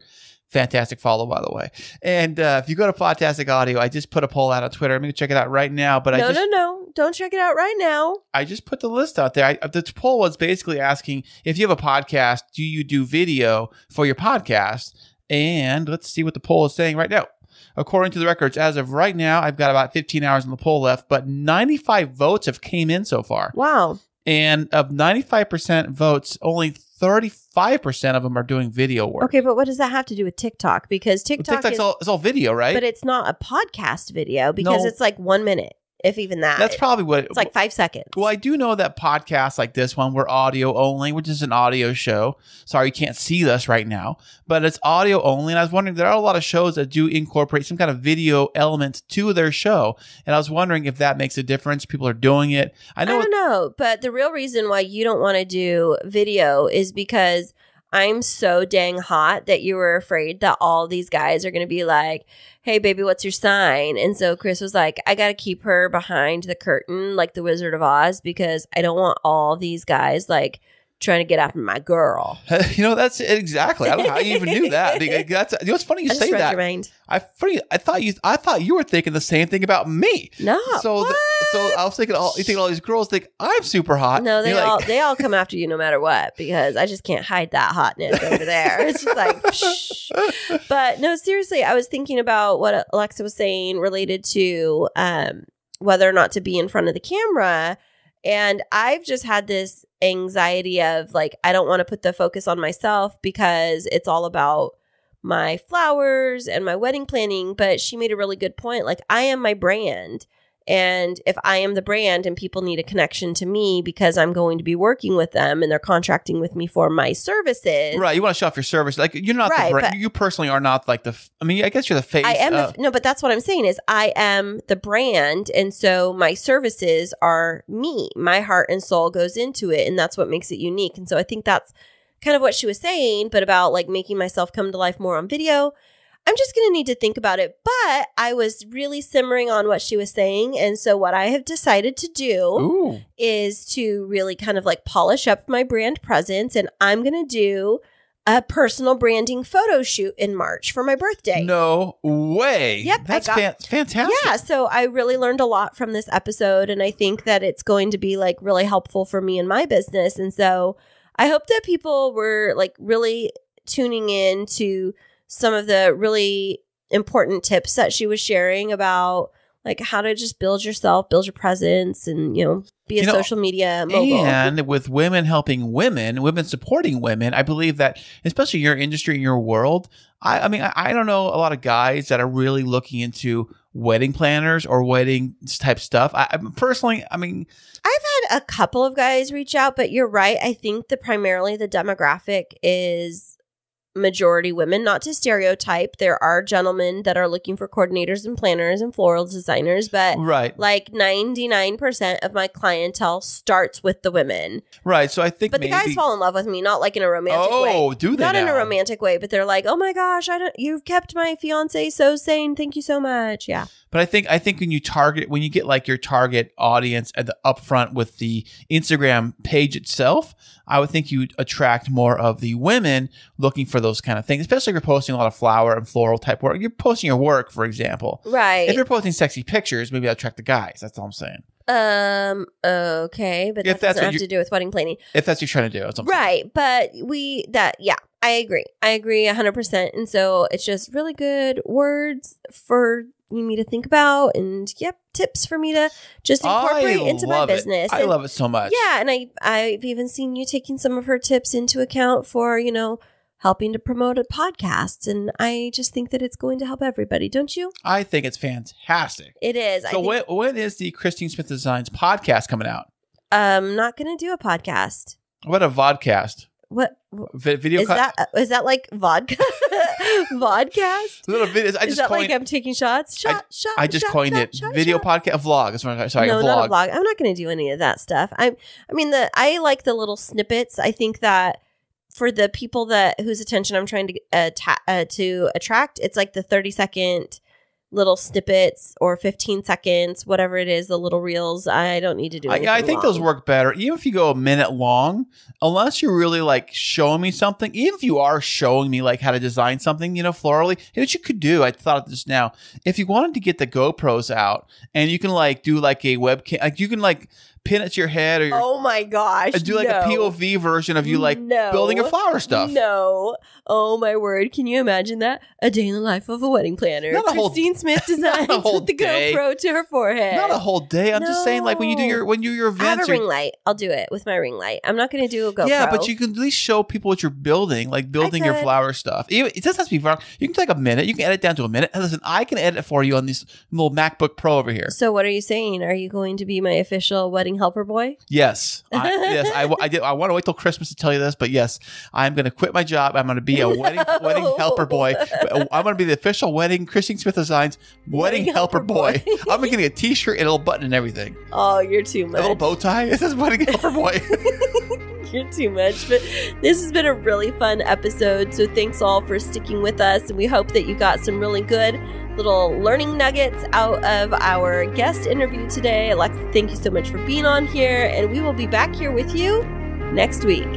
Fantastic follow, by the way. And uh, if you go to Fantastic Audio, I just put a poll out on Twitter. I'm going to check it out right now. But no, I just, no, no, don't check it out right now. I just put the list out there. I, uh, the poll was basically asking if you have a podcast, do you do video for your podcast? And let's see what the poll is saying right now. According to the records, as of right now, I've got about 15 hours on the poll left, but 95 votes have came in so far. Wow. And of 95% votes, only 35% of them are doing video work. Okay, but what does that have to do with TikTok? Because TikTok TikTok's is, all, it's all video, right? but it's not a podcast video because No. it's like one minute if even that. That's probably what it's like five seconds. Well, I do know that podcasts like this one were audio only, which is an audio show. Sorry, you can't see us right now, but it's audio only. And I was wondering, there are a lot of shows that do incorporate some kind of video element to their show. And I was wondering if that makes a difference. People are doing it. I know. I don't know. But the real reason why you don't want to do video is because I'm so dang hot that you were afraid that all these guys are going to be like, hey, baby, what's your sign? And so Chris was like, I got to keep her behind the curtain like the Wizard of Oz because I don't want all these guys like trying to get after my girl. You know, that's exactly. I don't know how you even knew that. That's you know, it's funny you I say that. I funny. I thought you. I thought you were thinking the same thing about me. No. So the, so I was thinking all you think all these girls think I'm super hot. No, they all like, they all come after you no matter what because I just can't hide that hotness over there. It's just like, shh. but no, seriously, I was thinking about what Alexa was saying related to um, whether or not to be in front of the camera and I've just had this anxiety of like, I don't want to put the focus on myself because it's all about my flowers and my wedding planning. But she made a really good point. Like, I am my brand. And if I am the brand and people need a connection to me because I'm going to be working with them and they're contracting with me for my services. Right. You want to show off your service. Like you're not right, the brand. You personally are not like the, I mean, I guess you're the face. I am. the, no, but that's what I'm saying is I am the brand. And so my services are me. My heart and soul goes into it. And that's what makes it unique. And so I think that's kind of what she was saying, but about like making myself come to life more on video I'm just going to need to think about it. But I was really simmering on what she was saying. And so, what I have decided to do Ooh. is to really kind of like polish up my brand presence. And I'm going to do a personal branding photo shoot in March for my birthday. No way. Yep. That's got, fan- fantastic. Yeah. So I really learned a lot from this episode. And I think that it's going to be like really helpful for me in my business. And so I hope that people were like really tuning in to some of the really important tips that she was sharing about like how to just build yourself, build your presence, and you know, be a you know, social media mogul. And with women helping women, women supporting women, I believe that especially your industry and your world, I, I mean, I, I, don't know a lot of guys that are really looking into wedding planners or wedding type stuff. I, I personally, I mean, I've had a couple of guys reach out, but you're right. I think the primarily the demographic is majority women, not to stereotype. There are gentlemen that are looking for coordinators and planners and floral designers, but right. like 99% of my clientele starts with the women. Right. So I think But maybe- the guys fall in love with me, not like in a romantic oh, way. Oh, do they? Not now? in a romantic way, but they're like, "Oh my gosh, I don't you've kept my fiance so sane. Thank you so much." Yeah. But I think I think when you target when you get like your target audience at the upfront with the Instagram page itself, I would think you attract more of the women looking for those kind of things, especially if you're posting a lot of flower and floral type work. You're posting your work, for example. Right. If you're posting sexy pictures, maybe I'll attract the guys. That's all I'm saying. Um. Okay, but if that that's doesn't have to do with wedding planning. If that's what you're trying to do, right? But we that yeah, I agree. I agree hundred percent. And so it's just really good words for me to think about, and yep, tips for me to just incorporate I into my business. It. I and, love it so much. Yeah, and I I've even seen you taking some of her tips into account for you know helping to promote a podcast. And I just think that it's going to help everybody, don't you? I think it's fantastic. It is. So, when, when is the Christine Smith Designs podcast coming out? I'm um, not going to do a podcast. What a vodcast? What v- video? Is co- that uh, is that like vodka? vodcast? Little videos. I is just that coined, like I'm taking shots? Shot, I, shot. I just shot, coined shot, it. Shot, video podcast, a vlog. Sorry, no, a vlog. not a vlog. I'm not going to do any of that stuff. I, I mean, the I like the little snippets. I think that for the people that whose attention I'm trying to uh, ta- uh, to attract, it's like the 30 second little snippets or 15 seconds, whatever it is, the little reels. I don't need to do. I, I think long. those work better. Even if you go a minute long, unless you're really like showing me something. Even if you are showing me like how to design something, you know, florally, what you could do. I thought of this now. If you wanted to get the GoPros out and you can like do like a webcam, like you can like pin it to your head or your, oh my gosh do like no. a pov version of you like no. building a flower stuff no oh my word can you imagine that a day in the life of a wedding planner not a christine smith designs with the day. gopro to her forehead not a whole day i'm no. just saying like when you do your when you do your events I have a ring light i'll do it with my ring light i'm not gonna do a gopro yeah but you can at least show people what you're building like building your flower stuff it doesn't have to be wrong you can take a minute you can edit down to a minute listen i can edit for you on this little macbook pro over here so what are you saying are you going to be my official wedding Helper Boy? Yes. I, yes, I, I, I want to wait till Christmas to tell you this, but yes, I'm going to quit my job. I'm going to be a wedding no. wedding helper boy. I'm going to be the official wedding Christine Smith Designs wedding, wedding helper, helper, boy. boy. I'm getting a T-shirt and a little button and everything. Oh, you're too much. A little bow tie. It says wedding helper boy. you're too much. But this has been a really fun episode. So thanks all for sticking with us, and we hope that you got some really good little learning nuggets out of our guest interview today. Alexa, thank you so much for being on here, and we will be back here with you next week.